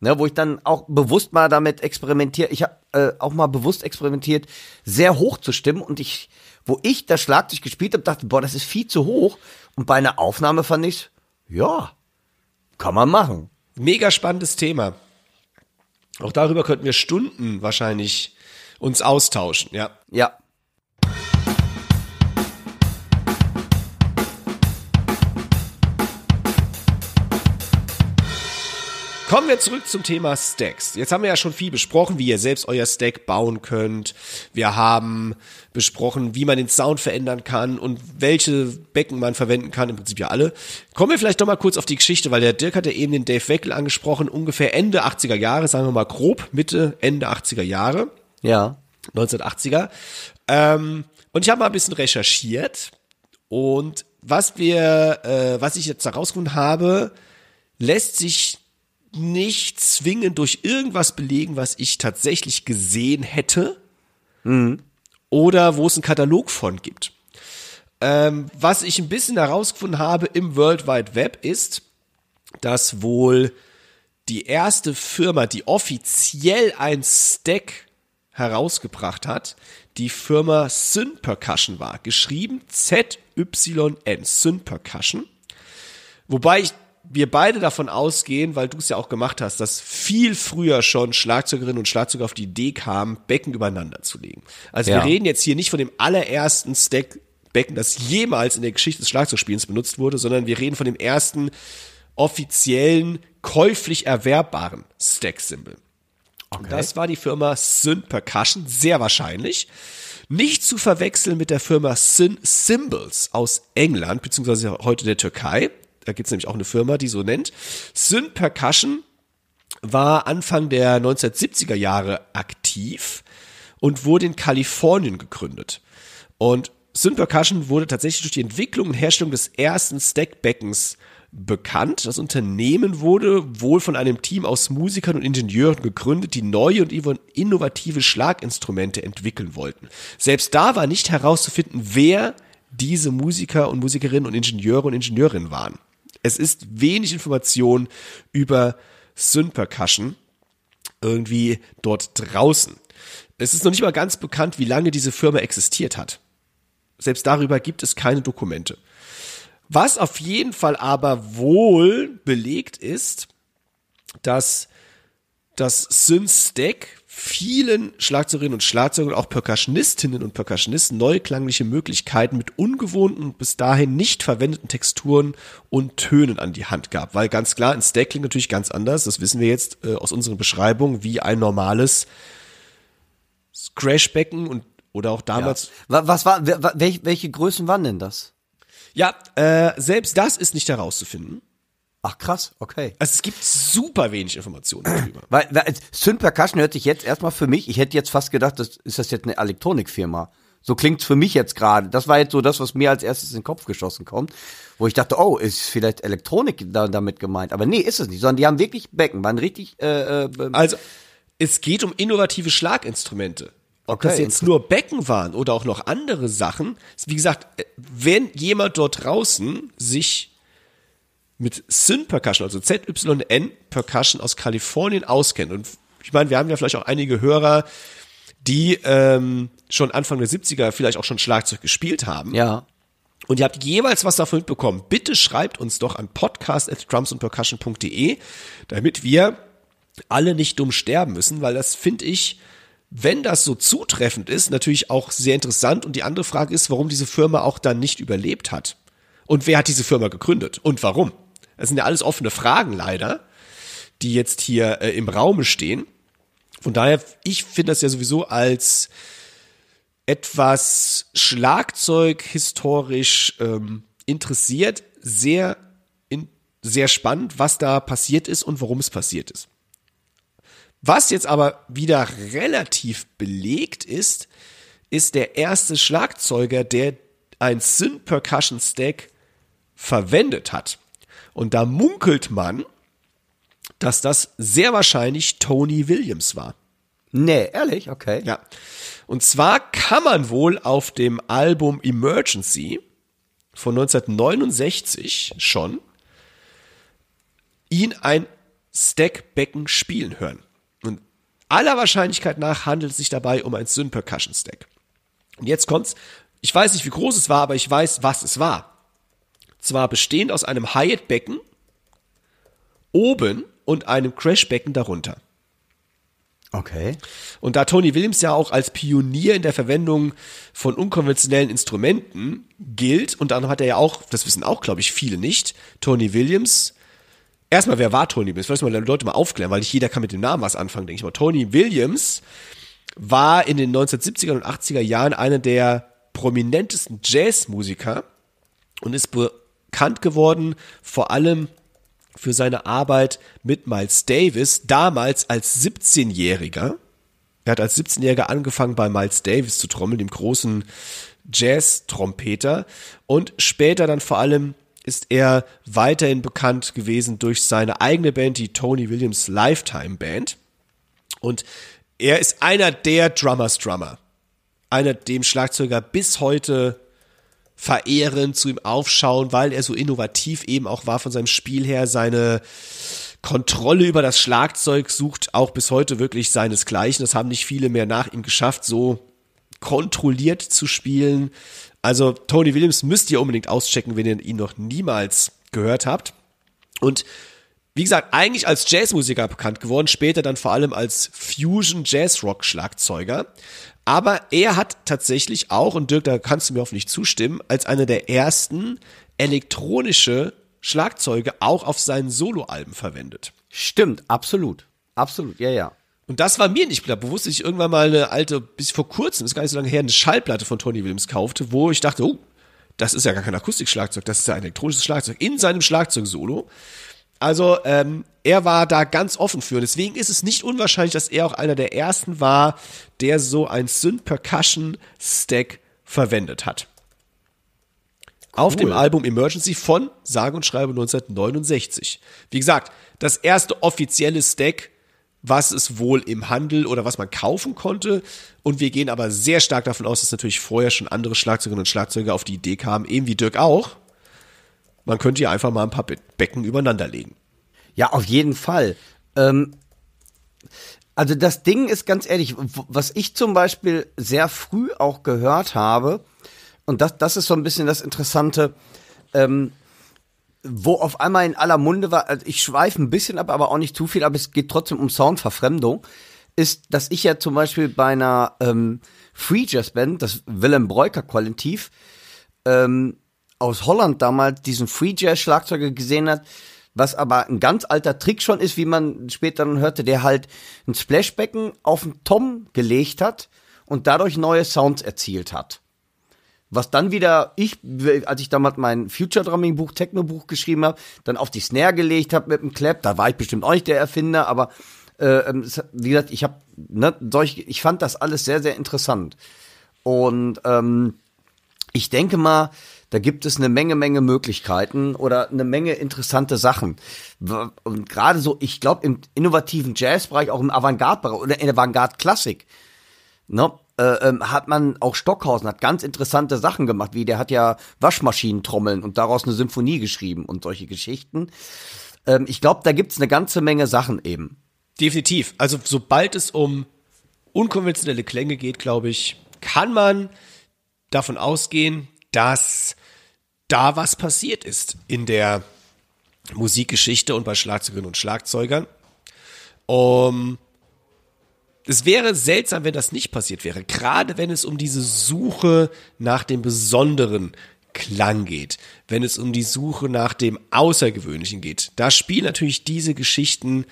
Ne, wo ich dann auch bewusst mal damit experimentiert, ich habe äh, auch mal bewusst experimentiert, sehr hoch zu stimmen und ich, wo ich das Schlagzeug gespielt habe, dachte, boah, das ist viel zu hoch und bei einer Aufnahme fand ich, ja, kann man machen. Mega spannendes Thema. Auch darüber könnten wir Stunden wahrscheinlich uns austauschen, ja. Ja, Kommen wir zurück zum Thema Stacks. Jetzt haben wir ja schon viel besprochen, wie ihr selbst euer Stack bauen könnt. Wir haben besprochen, wie man den Sound verändern kann und welche Becken man verwenden kann, im Prinzip ja alle. Kommen wir vielleicht noch mal kurz auf die Geschichte, weil der Dirk hat ja eben den Dave Weckl angesprochen, ungefähr Ende 80er Jahre, sagen wir mal grob Mitte, Ende 80er Jahre. Ja. 1980er. Ähm, und ich habe mal ein bisschen recherchiert und was wir, äh, was ich jetzt herausgefunden habe, lässt sich nicht zwingend durch irgendwas belegen, was ich tatsächlich gesehen hätte. Mhm. Oder wo es einen Katalog von gibt. Ähm, was ich ein bisschen herausgefunden habe im World Wide Web ist, dass wohl die erste Firma, die offiziell ein Stack herausgebracht hat, die Firma Syn Percussion war. Geschrieben Z-Y-N, Syn Percussion. Wobei ich wir beide davon ausgehen, weil du es ja auch gemacht hast, dass viel früher schon Schlagzeugerinnen und Schlagzeuger auf die Idee kamen, Becken übereinander zu legen. Also ja. wir reden jetzt hier nicht von dem allerersten Stack Becken, das jemals in der Geschichte des Schlagzeugspielens benutzt wurde, sondern wir reden von dem ersten offiziellen, käuflich erwerbbaren Stack-Symbol. Okay. Das war die Firma Syn Percussion, sehr wahrscheinlich. Nicht zu verwechseln mit der Firma Syn Symbols aus England, beziehungsweise heute der Türkei da gibt es nämlich auch eine Firma, die so nennt. Synth Percussion war Anfang der 1970er Jahre aktiv und wurde in Kalifornien gegründet. Und Synth Percussion wurde tatsächlich durch die Entwicklung und Herstellung des ersten Stackbeckens bekannt. Das Unternehmen wurde wohl von einem Team aus Musikern und Ingenieuren gegründet, die neue und innovative Schlaginstrumente entwickeln wollten. Selbst da war nicht herauszufinden, wer diese Musiker und Musikerinnen und Ingenieure und Ingenieurinnen waren es ist wenig Information über Synpercussion irgendwie dort draußen. Es ist noch nicht mal ganz bekannt, wie lange diese Firma existiert hat. Selbst darüber gibt es keine Dokumente. Was auf jeden Fall aber wohl belegt ist, dass das Synth-Stack, vielen Schlagzeugerinnen und Schlagzeugern, auch Percussionistinnen und Percussionisten, klangliche Möglichkeiten mit ungewohnten und bis dahin nicht verwendeten Texturen und Tönen an die Hand gab. Weil ganz klar, ein Stack klingt natürlich ganz anders, das wissen wir jetzt äh, aus unseren Beschreibungen, wie ein normales Crashbecken und oder auch damals. Ja. Was war, welche, welche Größen waren denn das? Ja, äh, selbst das ist nicht herauszufinden. Ach krass, okay. Also es gibt super wenig Informationen darüber. Weil, weil Synth Percussion hört sich jetzt erstmal für mich, ich hätte jetzt fast gedacht, das ist das jetzt eine Elektronikfirma. So klingt's für mich jetzt gerade. Das war jetzt so das, was mir als erstes in den Kopf geschossen kommt, wo ich dachte, oh, ist vielleicht Elektronik da, damit gemeint. Aber nee, ist es nicht, sondern die haben wirklich Becken, waren richtig. Äh, äh, also es geht um innovative Schlaginstrumente. Ob okay, das jetzt nur Becken waren oder auch noch andere Sachen, wie gesagt, äh, wenn jemand dort draußen sich mit Syn Percussion, also ZYN Percussion aus Kalifornien auskennt. Und ich meine, wir haben ja vielleicht auch einige Hörer, die ähm, schon Anfang der 70er vielleicht auch schon Schlagzeug gespielt haben. Ja. Und ihr habt jeweils was davon mitbekommen. Bitte schreibt uns doch an podcast at drumsandpercussion.de, damit wir alle nicht dumm sterben müssen, weil das finde ich, wenn das so zutreffend ist, natürlich auch sehr interessant. Und die andere Frage ist, warum diese Firma auch dann nicht überlebt hat. Und wer hat diese Firma gegründet und warum? Das sind ja alles offene Fragen leider, die jetzt hier äh, im Raume stehen. Von daher, ich finde das ja sowieso als etwas Schlagzeug historisch ähm, interessiert, sehr, in, sehr spannend, was da passiert ist und warum es passiert ist. Was jetzt aber wieder relativ belegt ist, ist der erste Schlagzeuger, der ein Synth Percussion Stack verwendet hat. Und da munkelt man, dass das sehr wahrscheinlich Tony Williams war. Nee, ehrlich? Okay. Ja. Und zwar kann man wohl auf dem Album Emergency von 1969 schon ihn ein Stackbecken spielen hören. Und aller Wahrscheinlichkeit nach handelt es sich dabei um ein Syn Percussion Stack. Und jetzt kommt's. Ich weiß nicht, wie groß es war, aber ich weiß, was es war zwar bestehend aus einem Hyatt-Becken oben und einem Crash-Becken darunter. Okay. Und da Tony Williams ja auch als Pionier in der Verwendung von unkonventionellen Instrumenten gilt, und dann hat er ja auch, das wissen auch, glaube ich, viele nicht, Tony Williams. Erstmal, wer war Tony Williams? Vielleicht mal Leute mal aufklären, weil nicht jeder kann mit dem Namen was anfangen, denke ich mal. Tony Williams war in den 1970er und 80er Jahren einer der prominentesten Jazzmusiker und ist be bekannt geworden, vor allem für seine Arbeit mit Miles Davis, damals als 17-Jähriger. Er hat als 17-Jähriger angefangen, bei Miles Davis zu trommeln, dem großen Jazz-Trompeter. Und später dann vor allem ist er weiterhin bekannt gewesen durch seine eigene Band, die Tony Williams Lifetime Band. Und er ist einer der Drummers Drummer. Einer, dem Schlagzeuger bis heute verehren, zu ihm aufschauen, weil er so innovativ eben auch war von seinem Spiel her. Seine Kontrolle über das Schlagzeug sucht auch bis heute wirklich seinesgleichen. Das haben nicht viele mehr nach ihm geschafft, so kontrolliert zu spielen. Also Tony Williams müsst ihr unbedingt auschecken, wenn ihr ihn noch niemals gehört habt. Und wie gesagt, eigentlich als Jazzmusiker bekannt geworden, später dann vor allem als Fusion Jazz Rock Schlagzeuger. Aber er hat tatsächlich auch, und Dirk, da kannst du mir hoffentlich zustimmen, als einer der ersten elektronische Schlagzeuge auch auf seinen Soloalben verwendet. Stimmt, absolut. Absolut, ja, ja. Und das war mir nicht bewusst, dass ich irgendwann mal eine alte, bis vor kurzem, ist gar nicht so lange her, eine Schallplatte von Tony Williams kaufte, wo ich dachte, oh, das ist ja gar kein Akustikschlagzeug, das ist ja ein elektronisches Schlagzeug in seinem Schlagzeugsolo. Also ähm, er war da ganz offen für. Deswegen ist es nicht unwahrscheinlich, dass er auch einer der ersten war, der so ein Synth Percussion Stack verwendet hat. Cool. Auf dem Album Emergency von sage und schreibe 1969. Wie gesagt, das erste offizielle Stack, was es wohl im Handel oder was man kaufen konnte. Und wir gehen aber sehr stark davon aus, dass natürlich vorher schon andere Schlagzeugerinnen und Schlagzeuger auf die Idee kamen, eben wie Dirk auch, man könnte hier einfach mal ein paar Be Becken übereinander legen. Ja, auf jeden Fall. Ähm, also das Ding ist ganz ehrlich, was ich zum Beispiel sehr früh auch gehört habe, und das, das ist so ein bisschen das Interessante, ähm, wo auf einmal in aller Munde war, also ich schweife ein bisschen ab, aber auch nicht zu viel, aber es geht trotzdem um Soundverfremdung, ist, dass ich ja zum Beispiel bei einer ähm, Free Jazz Band, das Willem Breuker Kollektiv, ähm, aus Holland damals diesen Free Jazz Schlagzeuger gesehen hat, was aber ein ganz alter Trick schon ist, wie man später dann hörte, der halt ein Splashbecken auf den Tom gelegt hat und dadurch neue Sounds erzielt hat. Was dann wieder ich, als ich damals mein Future Drumming Buch, Techno Buch geschrieben habe, dann auf die Snare gelegt habe mit dem Clap, da war ich bestimmt auch nicht der Erfinder, aber äh, ähm, wie gesagt, ich habe ne, solch, ich fand das alles sehr, sehr interessant. Und ähm, ich denke mal, da gibt es eine Menge, Menge Möglichkeiten oder eine Menge interessante Sachen. Und gerade so, ich glaube, im innovativen Jazzbereich, auch im Avantgarde-Bereich oder in der Avantgarde-Klassik, ne, äh, ähm, hat man auch Stockhausen hat ganz interessante Sachen gemacht, wie der hat ja Waschmaschinentrommeln und daraus eine Symphonie geschrieben und solche Geschichten. Ähm, ich glaube, da gibt es eine ganze Menge Sachen eben. Definitiv. Also sobald es um unkonventionelle Klänge geht, glaube ich, kann man davon ausgehen, dass da was passiert ist in der Musikgeschichte und bei Schlagzeugerinnen und Schlagzeugern. Um, ähm, es wäre seltsam, wenn das nicht passiert wäre, gerade wenn es um diese Suche nach dem Besonderen Klang geht, wenn es um die Suche nach dem Außergewöhnlichen geht. Da spielen natürlich diese Geschichten,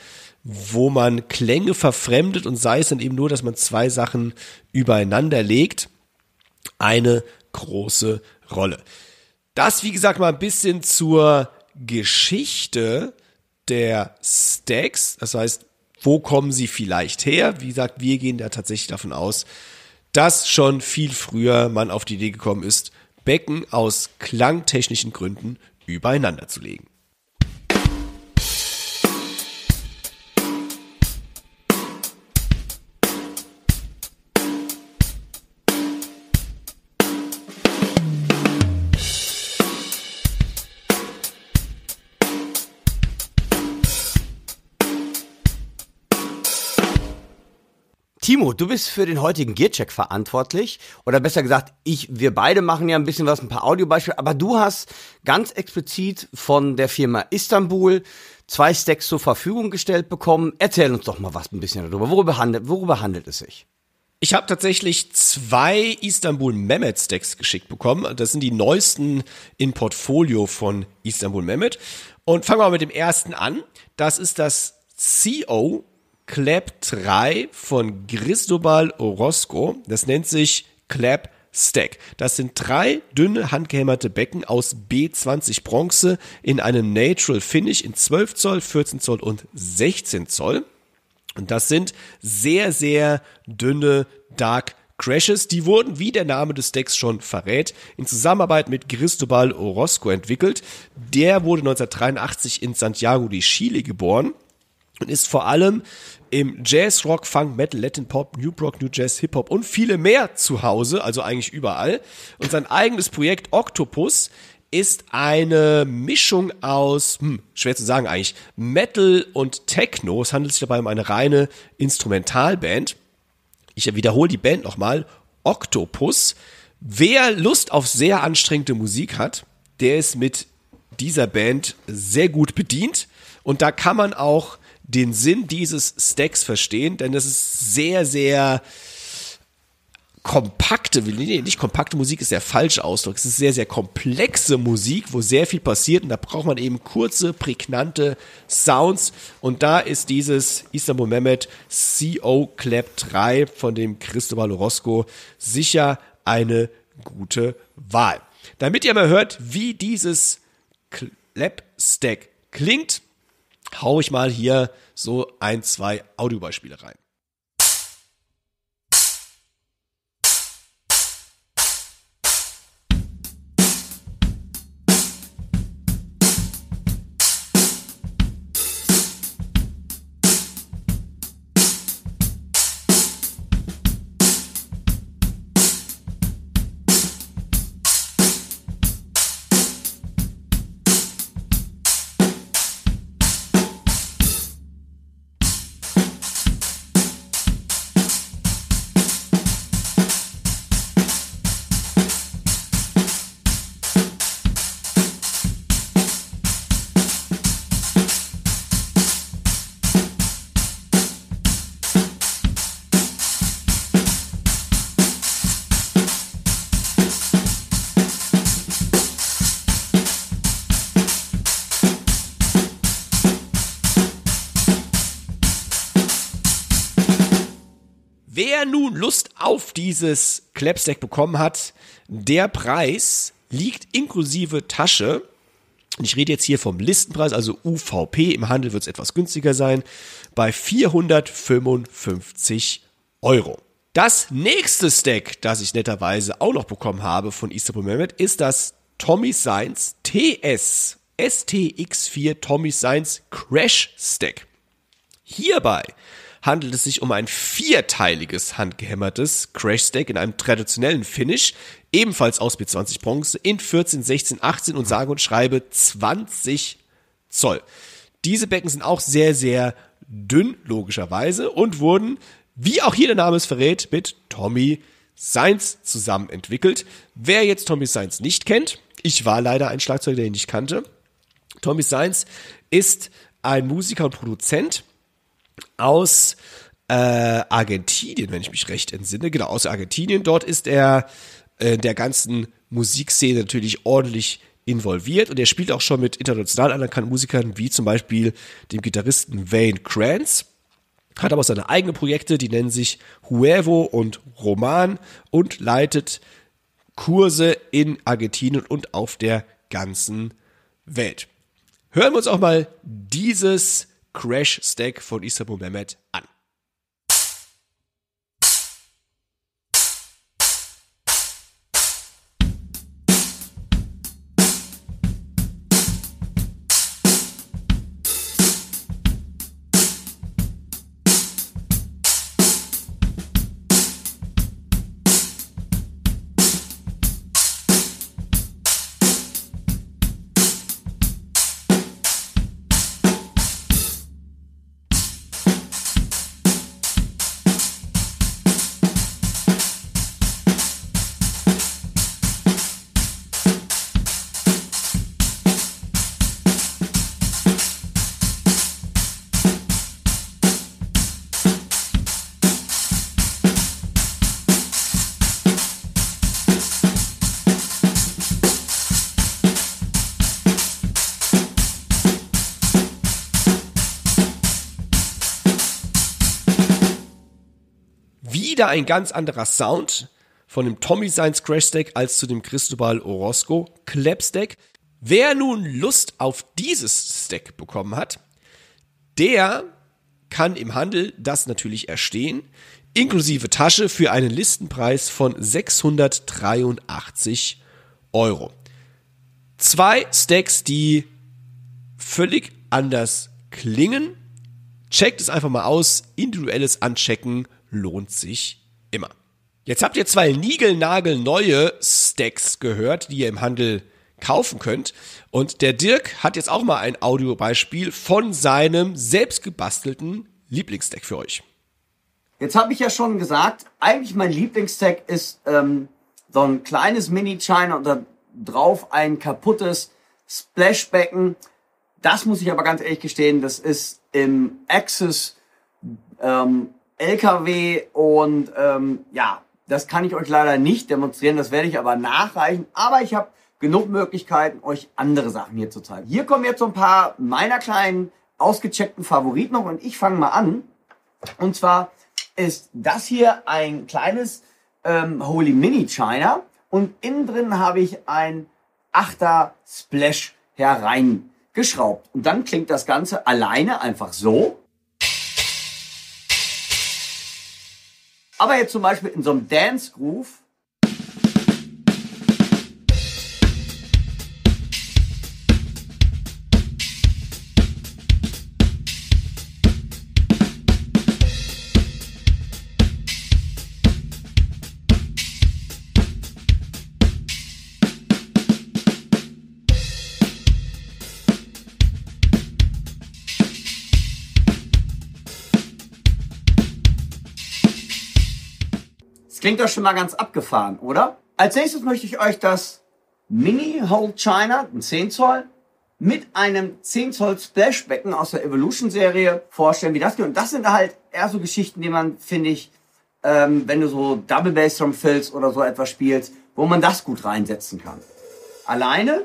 wo man Klänge verfremdet und sei es dann eben nur, dass man zwei Sachen übereinander legt, eine große Rolle. Das, wie gesagt, mal ein bisschen zur Geschichte der Stacks. Das heißt, wo kommen sie vielleicht her? Wie gesagt, wir gehen da tatsächlich davon aus, dass schon viel früher man auf die Idee gekommen ist, Becken aus klangtechnischen Gründen übereinander zu legen. Timo, du bist für den heutigen Gearcheck verantwortlich. Oder besser gesagt, ich, wir beide machen ja ein bisschen was, ein paar Audiobeispiele. Aber du hast ganz explizit von der Firma Istanbul zwei Stacks zur Verfügung gestellt bekommen. Erzähl uns doch mal was ein bisschen darüber. Worüber handelt, worüber handelt es sich? Ich habe tatsächlich zwei Istanbul Mehmet Stacks geschickt bekommen. Das sind die neuesten im Portfolio von Istanbul Mehmet. Und fangen wir mal mit dem ersten an. Das ist das CO Clap-3 von Cristobal Orozco. Das nennt sich Clap Stack. Das sind drei dünne handgehämmerte Becken aus B20 Bronze in einem Natural Finish in 12 Zoll, 14 Zoll und 16 Zoll. Und das sind sehr, sehr dünne Dark Crashes. Die wurden, wie der Name des Decks schon verrät, in Zusammenarbeit mit Cristobal Orozco entwickelt. Der wurde 1983 in Santiago de Chile geboren und ist vor allem im Jazz, Rock, Funk, Metal, Latin Pop, New Rock, New Jazz, Hip Hop und viele mehr zu Hause, also eigentlich überall. Und sein eigenes Projekt Octopus ist eine Mischung aus, hm, schwer zu sagen eigentlich, Metal und Techno. Es handelt sich dabei um eine reine Instrumentalband. Ich wiederhole die Band nochmal, Octopus. Wer Lust auf sehr anstrengende Musik hat, der ist mit dieser Band sehr gut bedient. Und da kann man auch den Sinn dieses Stacks verstehen, denn das ist sehr, sehr kompakte, nee, nicht kompakte Musik ist der falsche Ausdruck. Es ist sehr, sehr komplexe Musik, wo sehr viel passiert und da braucht man eben kurze, prägnante Sounds. Und da ist dieses Istanbul Mehmet CO Clap 3 von dem Cristobal Orozco sicher eine gute Wahl. Damit ihr mal hört, wie dieses Clap Stack klingt, hau ich mal hier so ein, zwei Audiobeispiele rein. auf dieses Clapstack bekommen hat, der Preis liegt inklusive Tasche. Ich rede jetzt hier vom Listenpreis, also UVP. Im Handel wird es etwas günstiger sein, bei 455 Euro. Das nächste Stack, das ich netterweise auch noch bekommen habe von Istanbul Mehmet, ist das Tommy Science TS STX4 Tommy Science Crash Stack. Hierbei handelt es sich um ein vierteiliges handgehämmertes Crash Stack in einem traditionellen Finish, ebenfalls aus B20 Bronze in 14, 16, 18 und sage und schreibe 20 Zoll. Diese Becken sind auch sehr, sehr dünn, logischerweise, und wurden, wie auch hier der Name es verrät, mit Tommy Seins zusammen entwickelt. Wer jetzt Tommy Seins nicht kennt, ich war leider ein Schlagzeuger, den ich nicht kannte. Tommy Seins ist ein Musiker und Produzent, aus äh, Argentinien, wenn ich mich recht entsinne. Genau, aus Argentinien. Dort ist er in äh, der ganzen Musikszene natürlich ordentlich involviert und er spielt auch schon mit international anerkannten Musikern wie zum Beispiel dem Gitarristen Wayne Kranz. Hat aber seine eigenen Projekte, die nennen sich Huevo und Roman und leitet Kurse in Argentinien und auf der ganzen Welt. Hören wir uns auch mal dieses Crash Stack von Istanbul Mehmet an. wieder ein ganz anderer Sound von dem Tommy Science Crash Deck als zu dem Cristobal Orozco Claps Deck. Wer nun Lust auf dieses Stack bekommen hat, der kann im Handel das natürlich erstehen, inklusive Tasche für einen Listenpreis von 683 Euro. Zwei Stacks, die völlig anders klingen. Checkt es einfach mal aus, individuelles Anchecken lohnt sich immer. Jetzt habt ihr zwei niegelnagelneue Stacks gehört, die ihr im Handel kaufen könnt. Und der Dirk hat jetzt auch mal ein Audiobeispiel von seinem selbstgebastelten Lieblingsstack für euch. Jetzt habe ich ja schon gesagt, eigentlich mein Lieblingsstack ist ähm, so ein kleines Mini-China und da drauf ein kaputtes Splashbecken. Das muss ich aber ganz ehrlich gestehen, das ist im Access ähm, LKW und ähm, ja, das kann ich euch leider nicht demonstrieren, das werde ich aber nachreichen. Aber ich habe genug Möglichkeiten, euch andere Sachen hier zu zeigen. Hier kommen jetzt so ein paar meiner kleinen ausgecheckten Favoriten noch und ich fange mal an. Und zwar ist das hier ein kleines ähm, Holy Mini China und innen drin habe ich ein 8er Splash hereingeschraubt. Und dann klingt das Ganze alleine einfach so. Aber jetzt zum Beispiel in so einem Dance Groove Klingt doch schon mal ganz abgefahren, oder? Als nächstes möchte ich euch das Mini Hold China, ein 10 Zoll, mit einem 10 Zoll Splashbecken aus der Evolution Serie vorstellen, wie das geht. Und das sind halt eher so Geschichten, die man, finde ich, ähm, wenn du so Double Bass Drum Fills oder so etwas spielst, wo man das gut reinsetzen kann. Alleine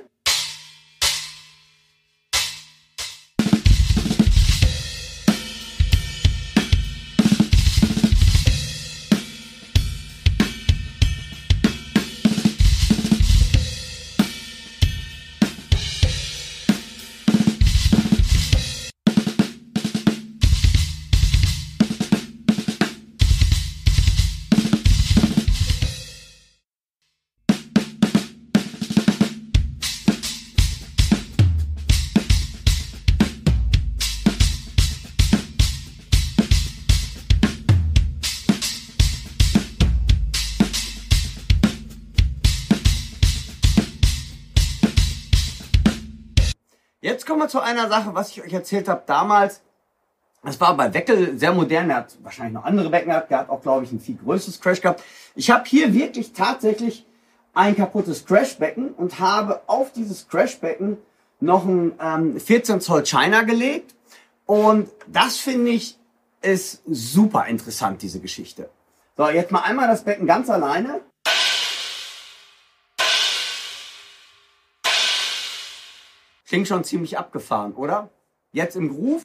mal zu einer Sache, was ich euch erzählt habe damals. Das war bei Weckel sehr modern. Er hat wahrscheinlich noch andere Becken gehabt. Der hat auch, glaube ich, ein viel größeres Crash gehabt. Ich habe hier wirklich tatsächlich ein kaputtes Crashbecken und habe auf dieses Crashbecken noch ein ähm, 14 Zoll China gelegt. Und das finde ich ist super interessant, diese Geschichte. So, jetzt mal einmal das Becken ganz alleine. Klingt schon ziemlich abgefahren, oder? Jetzt im Groove.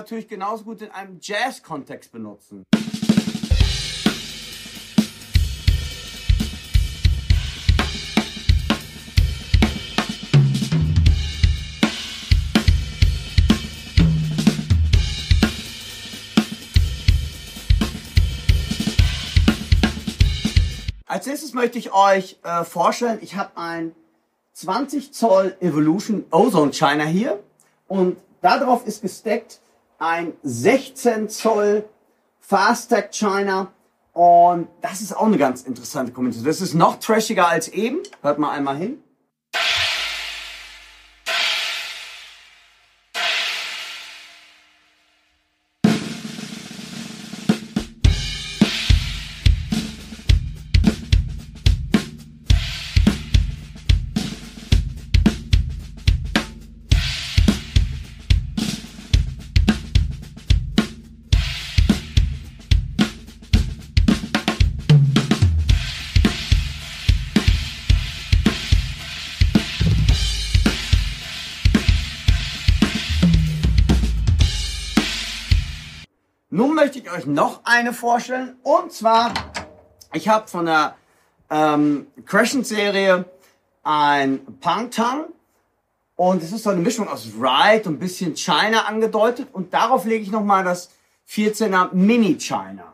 natürlich genauso gut in einem Jazz-Kontext benutzen. Als nächstes möchte ich euch äh, vorstellen, ich habe ein 20 Zoll Evolution Ozone China hier und darauf ist gesteckt ein 16 Zoll Fast-Tech China und das ist auch eine ganz interessante Kombination. Das ist noch trashiger als eben. Hört mal einmal hin. möchte ich euch noch eine vorstellen. Und zwar, ich habe von der ähm, Crescent-Serie ein Pangtang. Und es ist so eine Mischung aus Ride und ein bisschen China angedeutet. Und darauf lege ich nochmal das 14er Mini China.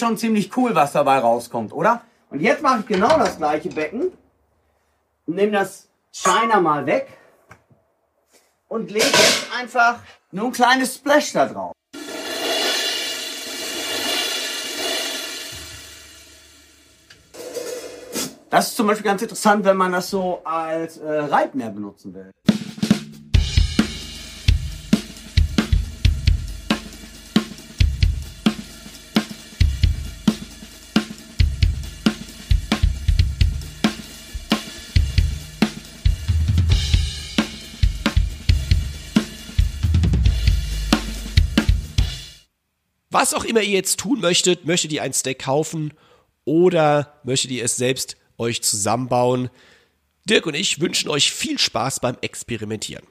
ist schon ziemlich cool, was dabei rauskommt, oder? Und jetzt mache ich genau das gleiche Becken nehme das China mal weg und lege jetzt einfach nur ein kleines Splash da drauf. Das ist zum Beispiel ganz interessant, wenn man das so als äh, Reitmeer benutzen will. was auch immer ihr jetzt tun möchtet, möchtet ihr ein Stack kaufen oder möchtet ihr es selbst euch zusammenbauen. Dirk und ich wünschen euch viel Spaß beim Experimentieren.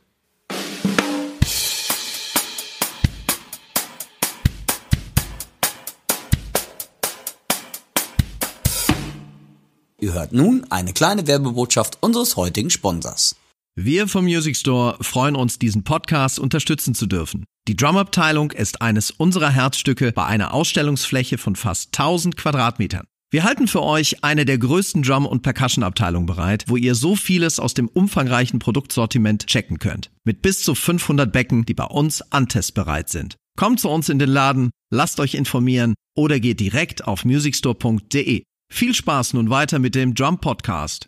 Ihr hört nun eine kleine Werbebotschaft unseres heutigen Sponsors. Wir vom Music Store freuen uns, diesen Podcast unterstützen zu dürfen. Die Drum-Abteilung ist eines unserer Herzstücke bei einer Ausstellungsfläche von fast 1000 Quadratmetern. Wir halten für euch eine der größten Drum- und Percussion-Abteilungen bereit, wo ihr so vieles aus dem umfangreichen Produktsortiment checken könnt. Mit bis zu 500 Becken, die bei uns antestbereit sind. Kommt zu uns in den Laden, lasst euch informieren oder geht direkt auf musicstore.de. Viel Spaß nun weiter mit dem Drum Podcast.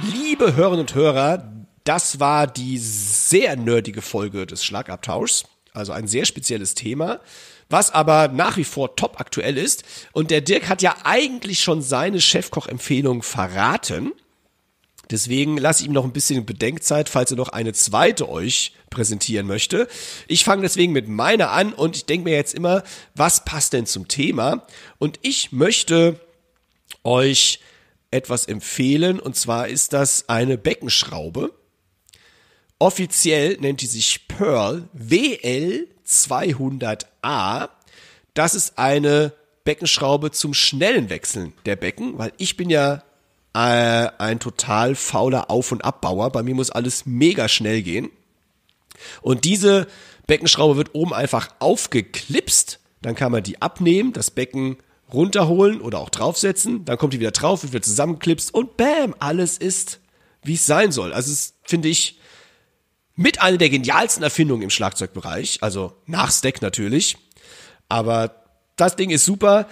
Liebe Hörerinnen und Hörer, das war die sehr nerdige Folge des Schlagabtauschs. Also ein sehr spezielles Thema, was aber nach wie vor top aktuell ist. Und der Dirk hat ja eigentlich schon seine Chefkoch-Empfehlung verraten. Deswegen lasse ich ihm noch ein bisschen Bedenkzeit, falls er noch eine zweite euch präsentieren möchte. Ich fange deswegen mit meiner an und ich denke mir jetzt immer, was passt denn zum Thema? Und ich möchte euch etwas empfehlen. Und zwar ist das eine Beckenschraube. Offiziell nennt die sich Pearl WL200A. Das ist eine Beckenschraube zum schnellen Wechseln der Becken, weil ich bin ja äh, ein total fauler Auf- und Abbauer. Bei mir muss alles mega schnell gehen. Und diese Beckenschraube wird oben einfach aufgeklipst. Dann kann man die abnehmen, das Becken runterholen oder auch draufsetzen, dann kommt die wieder drauf, wird wieder zusammenklipst und bam, alles ist, wie es sein soll. Also es finde ich mit einer der genialsten Erfindungen im Schlagzeugbereich, also nach Stack natürlich, aber das Ding ist super,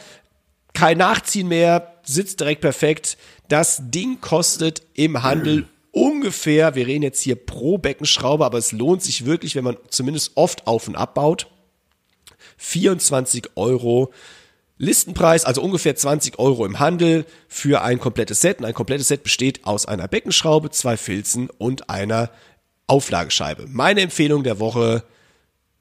kein Nachziehen mehr, sitzt direkt perfekt. Das Ding kostet im Handel ungefähr, wir reden jetzt hier pro Beckenschraube, aber es lohnt sich wirklich, wenn man zumindest oft auf und abbaut. 24 Euro Listenpreis, also ungefähr 20 Euro im Handel für ein komplettes Set. Und ein komplettes Set besteht aus einer Beckenschraube, zwei Filzen und einer Auflagescheibe. Meine Empfehlung der Woche,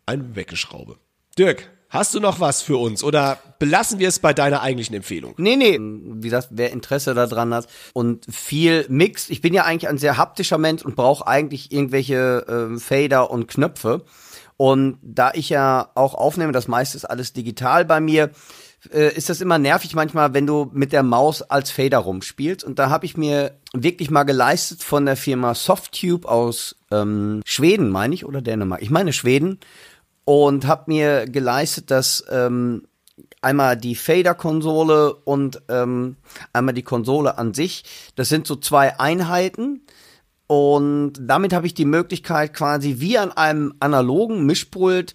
eine Beckenschraube. Dirk, Hast du noch was für uns oder belassen wir es bei deiner eigentlichen Empfehlung? Nee, nee, wie gesagt, wer Interesse daran hat und viel Mix. Ich bin ja eigentlich ein sehr haptischer Mensch und brauche eigentlich irgendwelche äh, Fader und Knöpfe. Und da ich ja auch aufnehme, das meiste ist alles digital bei mir, äh, ist das immer nervig manchmal, wenn du mit der Maus als Fader rumspielst. Und da habe ich mir wirklich mal geleistet von der Firma Softtube aus ähm, Schweden, meine ich, oder Dänemark. Ich meine Schweden. Und habe mir geleistet, dass ähm, einmal die Fader-Konsole und ähm, einmal die Konsole an sich. Das sind so zwei Einheiten. Und damit habe ich die Möglichkeit, quasi wie an einem analogen Mischpult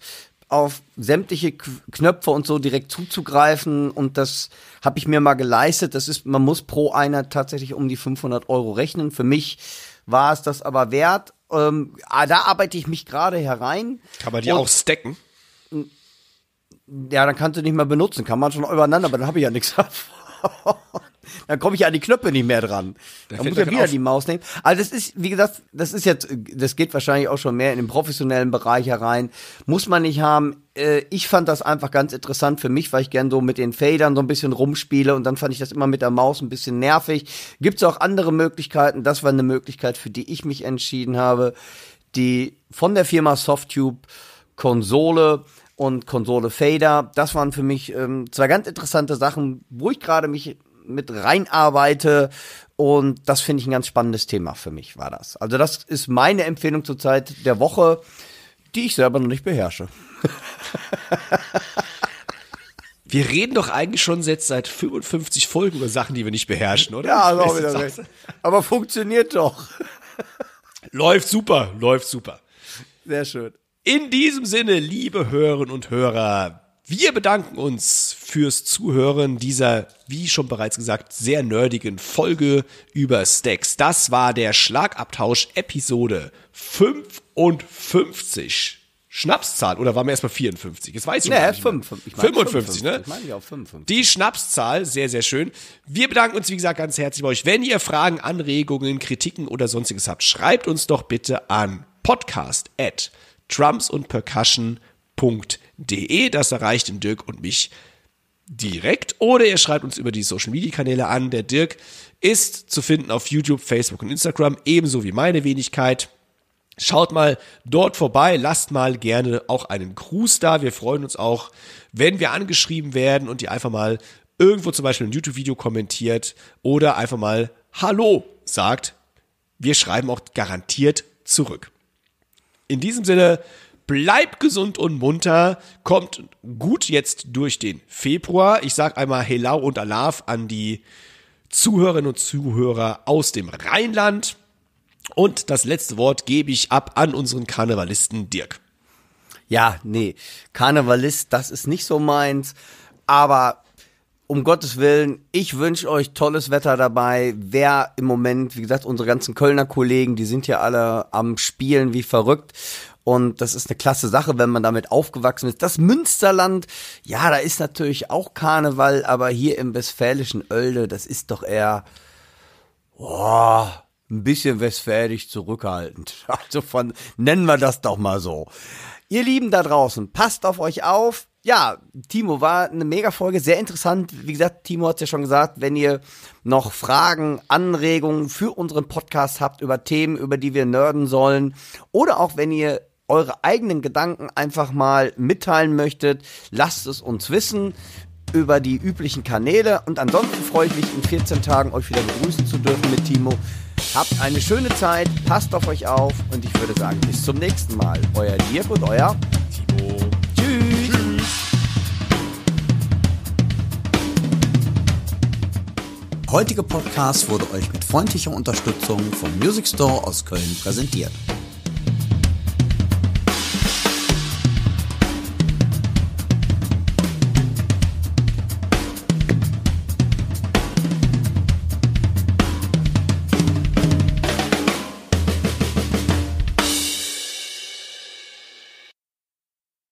auf sämtliche Knöpfe und so direkt zuzugreifen und das habe ich mir mal geleistet. Das ist, man muss pro einer tatsächlich um die 500 Euro rechnen. Für mich war es das aber wert. Ähm, ah, da arbeite ich mich gerade herein. Kann man die und, auch stacken? Ja, dann kannst du nicht mehr benutzen. Kann man schon übereinander, aber dann habe ich ja nichts davon. dann komme ich ja an die Knöpfe nicht mehr dran. Da dann muss ich ja wieder auf. die Maus nehmen. Also das ist, wie gesagt, das ist jetzt, das geht wahrscheinlich auch schon mehr in den professionellen Bereich herein. Muss man nicht haben. Äh, ich fand das einfach ganz interessant für mich, weil ich gern so mit den Federn so ein bisschen rumspiele und dann fand ich das immer mit der Maus ein bisschen nervig. Gibt es auch andere Möglichkeiten? Das war eine Möglichkeit, für die ich mich entschieden habe, die von der Firma Softtube Konsole und Konsole Fader. Das waren für mich ähm, zwei ganz interessante Sachen, wo ich gerade mich mit reinarbeite. Und das finde ich ein ganz spannendes Thema für mich, war das. Also, das ist meine Empfehlung zur Zeit der Woche, die ich selber noch nicht beherrsche. Wir reden doch eigentlich schon jetzt seit 55 Folgen über Sachen, die wir nicht beherrschen, oder? Ja, auch wieder recht. Aber funktioniert doch. Läuft super, läuft super. Sehr schön. In diesem Sinne, liebe Hörerinnen und Hörer, wir bedanken uns fürs Zuhören dieser, wie schon bereits gesagt, sehr nerdigen Folge über Stacks. Das war der Schlagabtausch Episode 55. Schnapszahl oder waren wir erstmal 54? Jetzt weiß ich nee, gar nicht. 55, ich mein 55, 55, ne? Ich meine ich auch 55. Die Schnapszahl, sehr, sehr schön. Wir bedanken uns, wie gesagt, ganz herzlich bei euch. Wenn ihr Fragen, Anregungen, Kritiken oder sonstiges habt, schreibt uns doch bitte an podcast at trumpsundpercussion.de de. Das erreicht den Dirk und mich direkt oder ihr schreibt uns über die Social Media Kanäle an. Der Dirk ist zu finden auf YouTube, Facebook und Instagram, ebenso wie meine Wenigkeit. Schaut mal dort vorbei, lasst mal gerne auch einen Gruß da. Wir freuen uns auch, wenn wir angeschrieben werden und ihr einfach mal irgendwo zum Beispiel ein YouTube-Video kommentiert oder einfach mal Hallo sagt. Wir schreiben auch garantiert zurück. In diesem Sinne Bleibt gesund und munter, kommt gut jetzt durch den Februar. Ich sage einmal Helau und Alaf an die Zuhörerinnen und Zuhörer aus dem Rheinland. Und das letzte Wort gebe ich ab an unseren Karnevalisten Dirk. Ja, nee, Karnevalist, das ist nicht so meins. Aber um Gottes Willen, ich wünsche euch tolles Wetter dabei. Wer im Moment, wie gesagt, unsere ganzen Kölner Kollegen, die sind ja alle am Spielen wie verrückt. Und das ist eine klasse Sache, wenn man damit aufgewachsen ist. Das Münsterland, ja, da ist natürlich auch Karneval, aber hier im westfälischen Oelde, das ist doch eher oh, ein bisschen westfälisch zurückhaltend. Also von, nennen wir das doch mal so. Ihr Lieben da draußen, passt auf euch auf. Ja, Timo war eine Mega-Folge, sehr interessant. Wie gesagt, Timo hat es ja schon gesagt, wenn ihr noch Fragen, Anregungen für unseren Podcast habt über Themen, über die wir nerden sollen, oder auch wenn ihr eure eigenen Gedanken einfach mal mitteilen möchtet, lasst es uns wissen über die üblichen Kanäle. Und ansonsten freue ich mich, in 14 Tagen euch wieder begrüßen zu dürfen mit Timo. Habt eine schöne Zeit, passt auf euch auf und ich würde sagen, bis zum nächsten Mal. Euer Dirk und euer Timo. Tschüss. Tschüss. heutige Podcast wurde euch mit freundlicher Unterstützung vom Music Store aus Köln präsentiert.